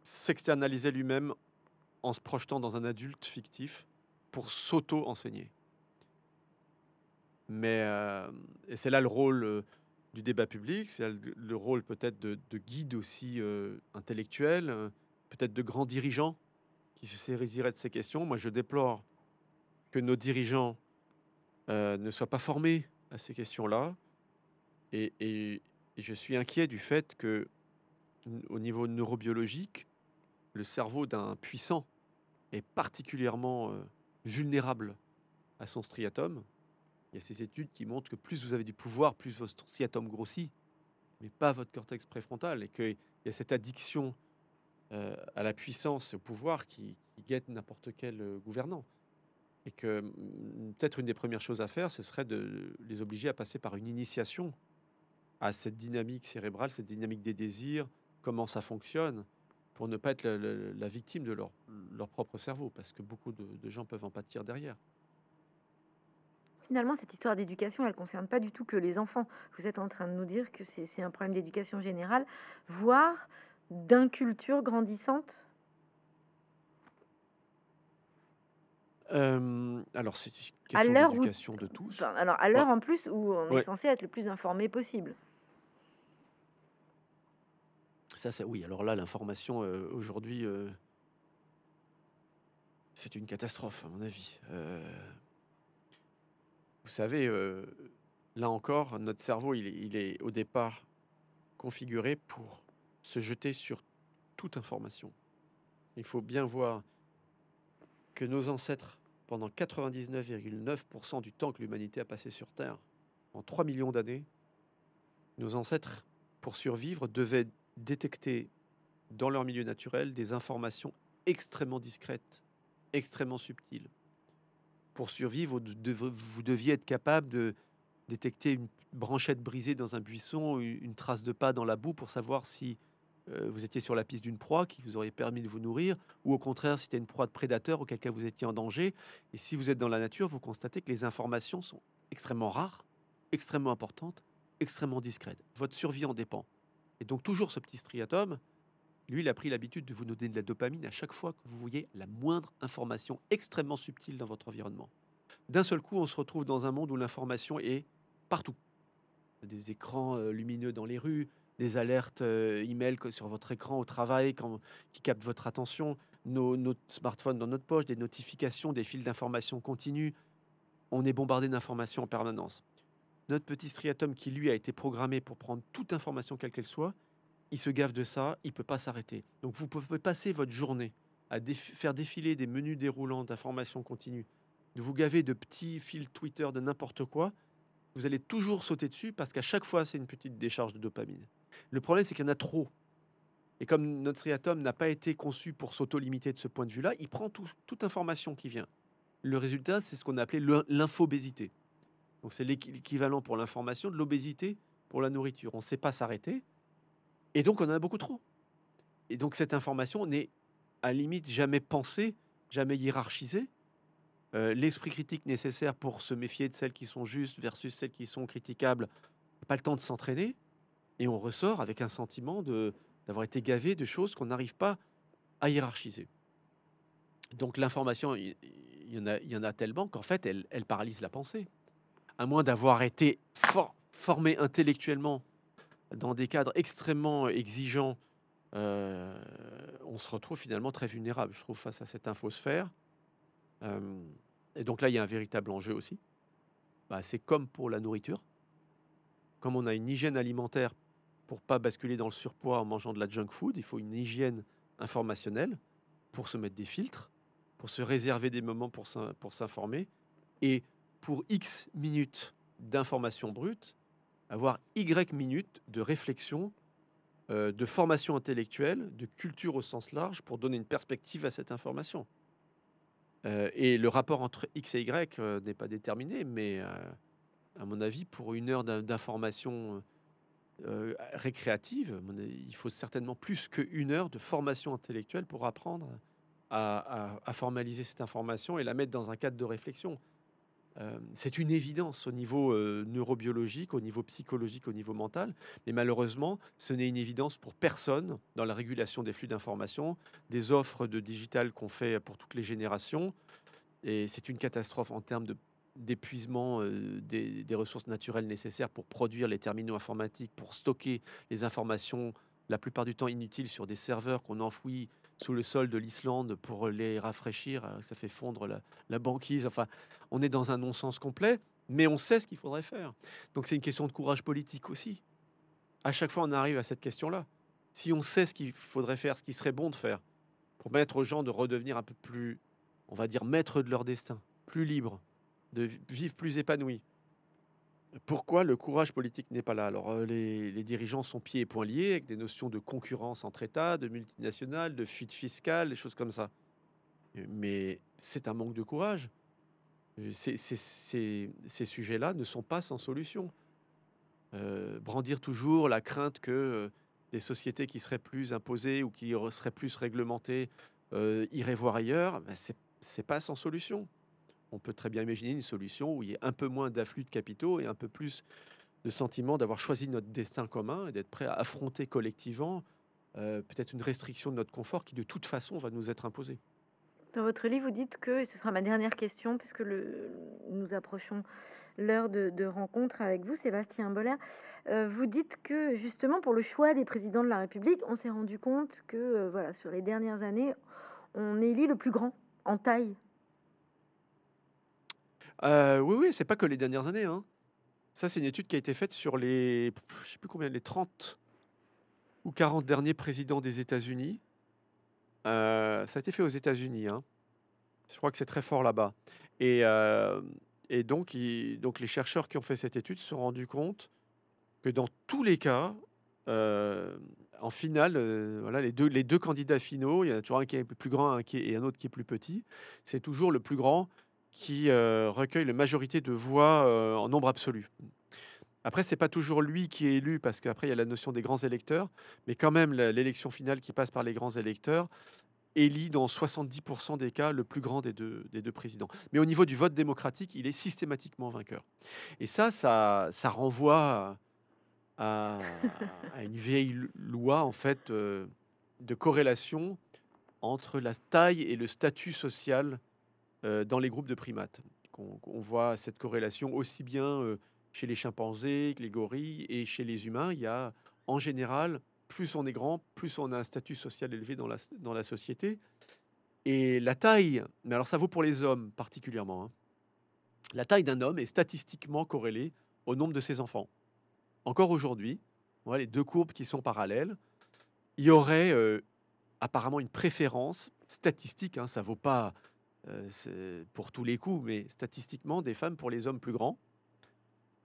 s'externaliser lui-même en se projetant dans un adulte fictif pour s'auto-enseigner. Mais euh, et c'est là le rôle euh, du débat public, c'est le, rôle peut-être de, guide aussi euh, intellectuel, peut-être de grand dirigeant qui se saisirait de ces questions. Moi, je déplore que nos dirigeants euh, ne soient pas formés à ces questions-là. Et, je suis inquiet du fait que, au niveau neurobiologique, le cerveau d'un puissant est particulièrement euh, vulnérable à son striatum. Il y a ces études qui montrent que plus vous avez du pouvoir, plus votre striatum grossit, mais pas votre cortex préfrontal, et qu'il y a cette addiction euh, à la puissance et au pouvoir qui, guette n'importe quel gouvernant et que mm, peut-être une des premières choses à faire, ce serait de les obliger à passer par une initiation à cette dynamique cérébrale, cette dynamique des désirs, comment ça fonctionne, pour ne pas être la, victime de leur, leur, propre cerveau, parce que beaucoup de, de gens peuvent en pâtir derrière finalement, cette histoire d'éducation, elle ne concerne pas du tout que les enfants. Vous êtes en train de nous dire que c'est un problème d'éducation générale, voire d'inculture grandissante alors, c'est une question de tous. Ben, alors, à l'heure en plus où on est censé être le plus informé possible. Ça, ça oui. Alors là, l'information euh, aujourd'hui, euh, c'est une catastrophe, à mon avis. Euh, vous savez, là encore, notre cerveau, il, est au départ configuré pour se jeter sur toute information. Il faut bien voir que nos ancêtres, pendant 99,9% du temps que l'humanité a passé sur Terre, en 3 millions d'années, nos ancêtres, pour survivre, devaient détecter dans leur milieu naturel des informations extrêmement discrètes, extrêmement subtiles. Pour survivre, vous deviez être capable de détecter une branchette brisée dans un buisson, une trace de pas dans la boue pour savoir si euh, vous étiez sur la piste d'une proie qui vous aurait permis de vous nourrir, ou au contraire, si c'était une proie de prédateur, auquel cas vous étiez en danger. Et si vous êtes dans la nature, vous constatez que les informations sont extrêmement rares, extrêmement importantes, extrêmement discrètes. Votre survie en dépend. Et donc, toujours ce petit striatum, lui, il a pris l'habitude de vous donner de la dopamine à chaque fois que vous voyez la moindre information extrêmement subtile dans votre environnement. D'un seul coup, on se retrouve dans un monde où l'information est partout. Des écrans euh, lumineux dans les rues, des alertes euh, email sur votre écran au travail qui captent votre attention, nos, notre smartphone dans notre poche, des notifications, des fils d'information continues. On est bombardé d'informations en permanence. Notre petit striatum qui, lui, a été programmé pour prendre toute information quelle qu'elle soit, il se gave de ça, il ne peut pas s'arrêter. Donc vous pouvez passer votre journée à faire défiler des menus déroulants d'informations continues, de vous gaver de petits fils Twitter, de n'importe quoi, vous allez toujours sauter dessus parce qu'à chaque fois, c'est une petite décharge de dopamine. Le problème, c'est qu'il y en a trop. Et comme notre triatome n'a pas été conçu pour s'auto-limiter de ce point de vue-là, il prend toute information qui vient. Le résultat, c'est ce qu'on appelait appelé l'infobésité. Donc c'est l'équivalent pour l'information de l'obésité pour la nourriture. On ne sait pas s'arrêter. Et donc on en a beaucoup trop. Et donc cette information n'est à limite jamais pensée, jamais hiérarchisée. Euh, l'esprit critique nécessaire pour se méfier de celles qui sont justes versus celles qui sont critiquables, pas le temps de s'entraîner et on ressort avec un sentiment de, d'avoir été gavé de choses qu'on n'arrive pas à hiérarchiser. Donc l'information, il y, en a, y en a tellement qu'en fait, elle, paralyse la pensée. À moins d'avoir été formé intellectuellement dans des cadres extrêmement exigeants, euh, on se retrouve finalement très vulnérable, je trouve, face à cette infosphère. Euh, et donc là, il y a un véritable enjeu aussi. Bah, c'est comme pour la nourriture. Comme on a une hygiène alimentaire pour pas basculer dans le surpoids en mangeant de la junk food, il faut une hygiène informationnelle pour se mettre des filtres, pour se réserver des moments pour s'informer et pour X minutes d'information brute, avoir Y minutes de réflexion, euh, de formation intellectuelle, de culture au sens large pour donner une perspective à cette information. Euh, et le rapport entre X et Y euh, n'est pas déterminé, mais à mon avis, pour une heure d'information euh, récréative, il faut certainement plus qu'une heure de formation intellectuelle pour apprendre à, formaliser cette information et la mettre dans un cadre de réflexion. Euh, c'est une évidence au niveau euh, neurobiologique, au niveau psychologique, au niveau mental, mais malheureusement, ce n'est une évidence pour personne dans la régulation des flux d'informations, des offres de digital qu'on fait pour toutes les générations, et c'est une catastrophe en termes de d'épuisement euh, des, ressources naturelles nécessaires pour produire les terminaux informatiques, pour stocker les informations, la plupart du temps inutiles, sur des serveurs qu'on enfouit sous le sol de l'Islande pour les rafraîchir. Euh, ça fait fondre la, banquise. Enfin, on est dans un non-sens complet, mais on sait ce qu'il faudrait faire. Donc c'est une question de courage politique aussi. À chaque fois, on arrive à cette question-là. Si on sait ce qu'il faudrait faire, ce qui serait bon de faire, pour permettre aux gens de redevenir un peu plus, on va dire, maîtres de leur destin, plus libres, de vivre plus épanoui. Pourquoi le courage politique n'est pas là Alors, euh, les, dirigeants sont pieds et poings liés avec des notions de concurrence entre États, de multinationales, de fuite fiscale, des choses comme ça. Euh, mais c'est un manque de courage. Euh, ces, sujets-là ne sont pas sans solution. brandir toujours la crainte que des sociétés qui seraient plus imposées ou qui seraient plus réglementées iraient voir ailleurs, ben c'est pas sans solution on peut très bien imaginer une solution où il y ait un peu moins d'afflux de capitaux et un peu plus de sentiment d'avoir choisi notre destin commun et d'être prêt à affronter collectivement euh, peut-être une restriction de notre confort qui de toute façon va nous être imposée. Dans votre livre, vous dites que, et ce sera ma dernière question, puisque le, nous approchons l'heure de, rencontre avec vous, Sébastien Boller, euh, vous dites que justement pour le choix des présidents de la République, on s'est rendu compte que euh, voilà, sur les dernières années, on élit le plus grand en taille euh, oui, oui, c'est pas que les dernières années. Hein. Ça, c'est une étude qui a été faite sur les, je sais plus combien, les 30 ou 40 derniers présidents des États-Unis. Euh, ça a été fait aux États-Unis. Hein. Je crois que c'est très fort là-bas. Et, euh, donc, donc, les chercheurs qui ont fait cette étude se sont rendus compte que dans tous les cas, en finale, voilà, les, deux, candidats finaux, il y en a toujours un qui est plus grand et un autre qui est plus petit, c'est toujours le plus grand qui euh, recueille la majorité de voix euh, en nombre absolu. Après, ce n'est pas toujours lui qui est élu, parce qu'après, il y a la notion des grands électeurs, mais quand même, l'élection finale qui passe par les grands électeurs élit dans 70% des cas le plus grand des deux, des deux présidents. Mais au niveau du vote démocratique, il est systématiquement vainqueur. Et ça, ça, renvoie à, une vieille loi, en fait, euh, de corrélation entre la taille et le statut social euh, dans les groupes de primates. On, voit cette corrélation aussi bien euh, chez les chimpanzés que les gorilles et chez les humains. Il y a en général, plus on est grand, plus on a un statut social élevé dans la, dans la société. Et la taille, mais alors ça vaut pour les hommes particulièrement, hein. la taille d'un homme est statistiquement corrélée au nombre de ses enfants. Encore aujourd'hui, voilà les deux courbes qui sont parallèles, il y aurait euh, apparemment une préférence statistique, hein, ça vaut pas euh, pour tous les coups, mais statistiquement, des femmes pour les hommes plus grands,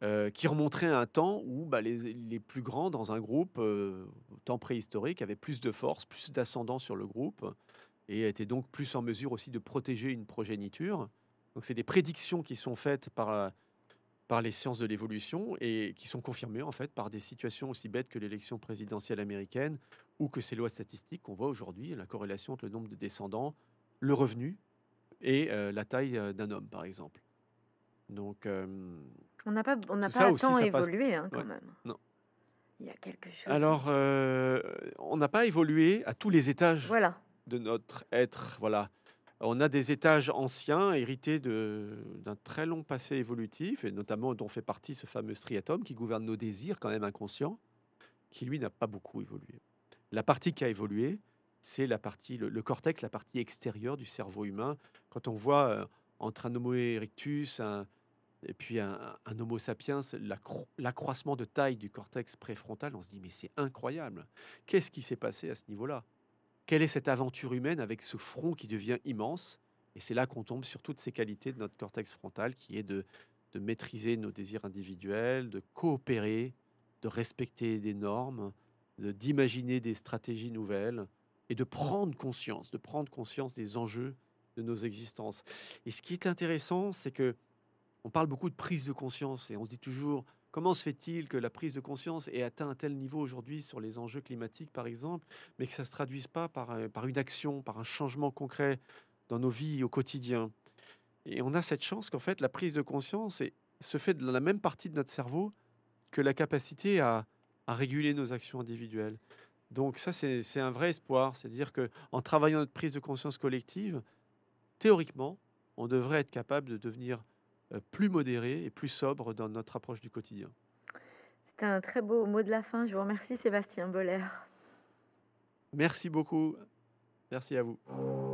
euh, qui remontraient à un temps où bah, les, plus grands dans un groupe, euh, au temps préhistorique, avaient plus de force, plus d'ascendant sur le groupe, et étaient donc plus en mesure aussi de protéger une progéniture. Donc c'est des prédictions qui sont faites par, par les sciences de l'évolution et qui sont confirmées en fait par des situations aussi bêtes que l'élection présidentielle américaine ou que ces lois statistiques qu'on voit aujourd'hui, la corrélation entre le nombre de descendants, le revenu et euh, la taille euh, d'un homme, par exemple. Donc, euh, on n'a pas, on évolué hein, quand même. Non. Il y a quelque chose. Alors, on n'a pas évolué à tous les étages de notre être. Voilà. On a des étages anciens hérités d'un très long passé évolutif, et notamment dont fait partie ce fameux striatum qui gouverne nos désirs quand même inconscients, qui lui n'a pas beaucoup évolué. La partie qui a évolué, c'est la partie, le, cortex, la partie extérieure du cerveau humain. Quand on voit euh, entre un Homo erectus et puis un, Homo sapiens, l'accroissement de taille du cortex préfrontal, on se dit mais c'est incroyable. Qu'est-ce qui s'est passé à ce niveau-là Quelle est cette aventure humaine avec ce front qui devient immense Et c'est là qu'on tombe sur toutes ces qualités de notre cortex frontal qui est de, maîtriser nos désirs individuels, de coopérer, de respecter des normes, d'imaginer des stratégies nouvelles et de prendre conscience, de prendre conscience des enjeux de nos existences. Et ce qui est intéressant, c'est que on parle beaucoup de prise de conscience et on se dit toujours comment se fait-il que la prise de conscience ait atteint un tel niveau aujourd'hui sur les enjeux climatiques, par exemple, mais que ça ne se traduise pas euh, par, une action, par un changement concret dans nos vies au quotidien. Et on a cette chance qu'en fait, la prise de conscience se fait dans la même partie de notre cerveau que la capacité à réguler nos actions individuelles. Donc ça, c'est un vrai espoir. C'est-à-dire qu'en travaillant notre prise de conscience collective, théoriquement, on devrait être capable de devenir euh, plus modéré et plus sobre dans notre approche du quotidien. C'était un très beau mot de la fin. Je vous remercie, Sébastien Boller. Merci beaucoup. Merci à vous.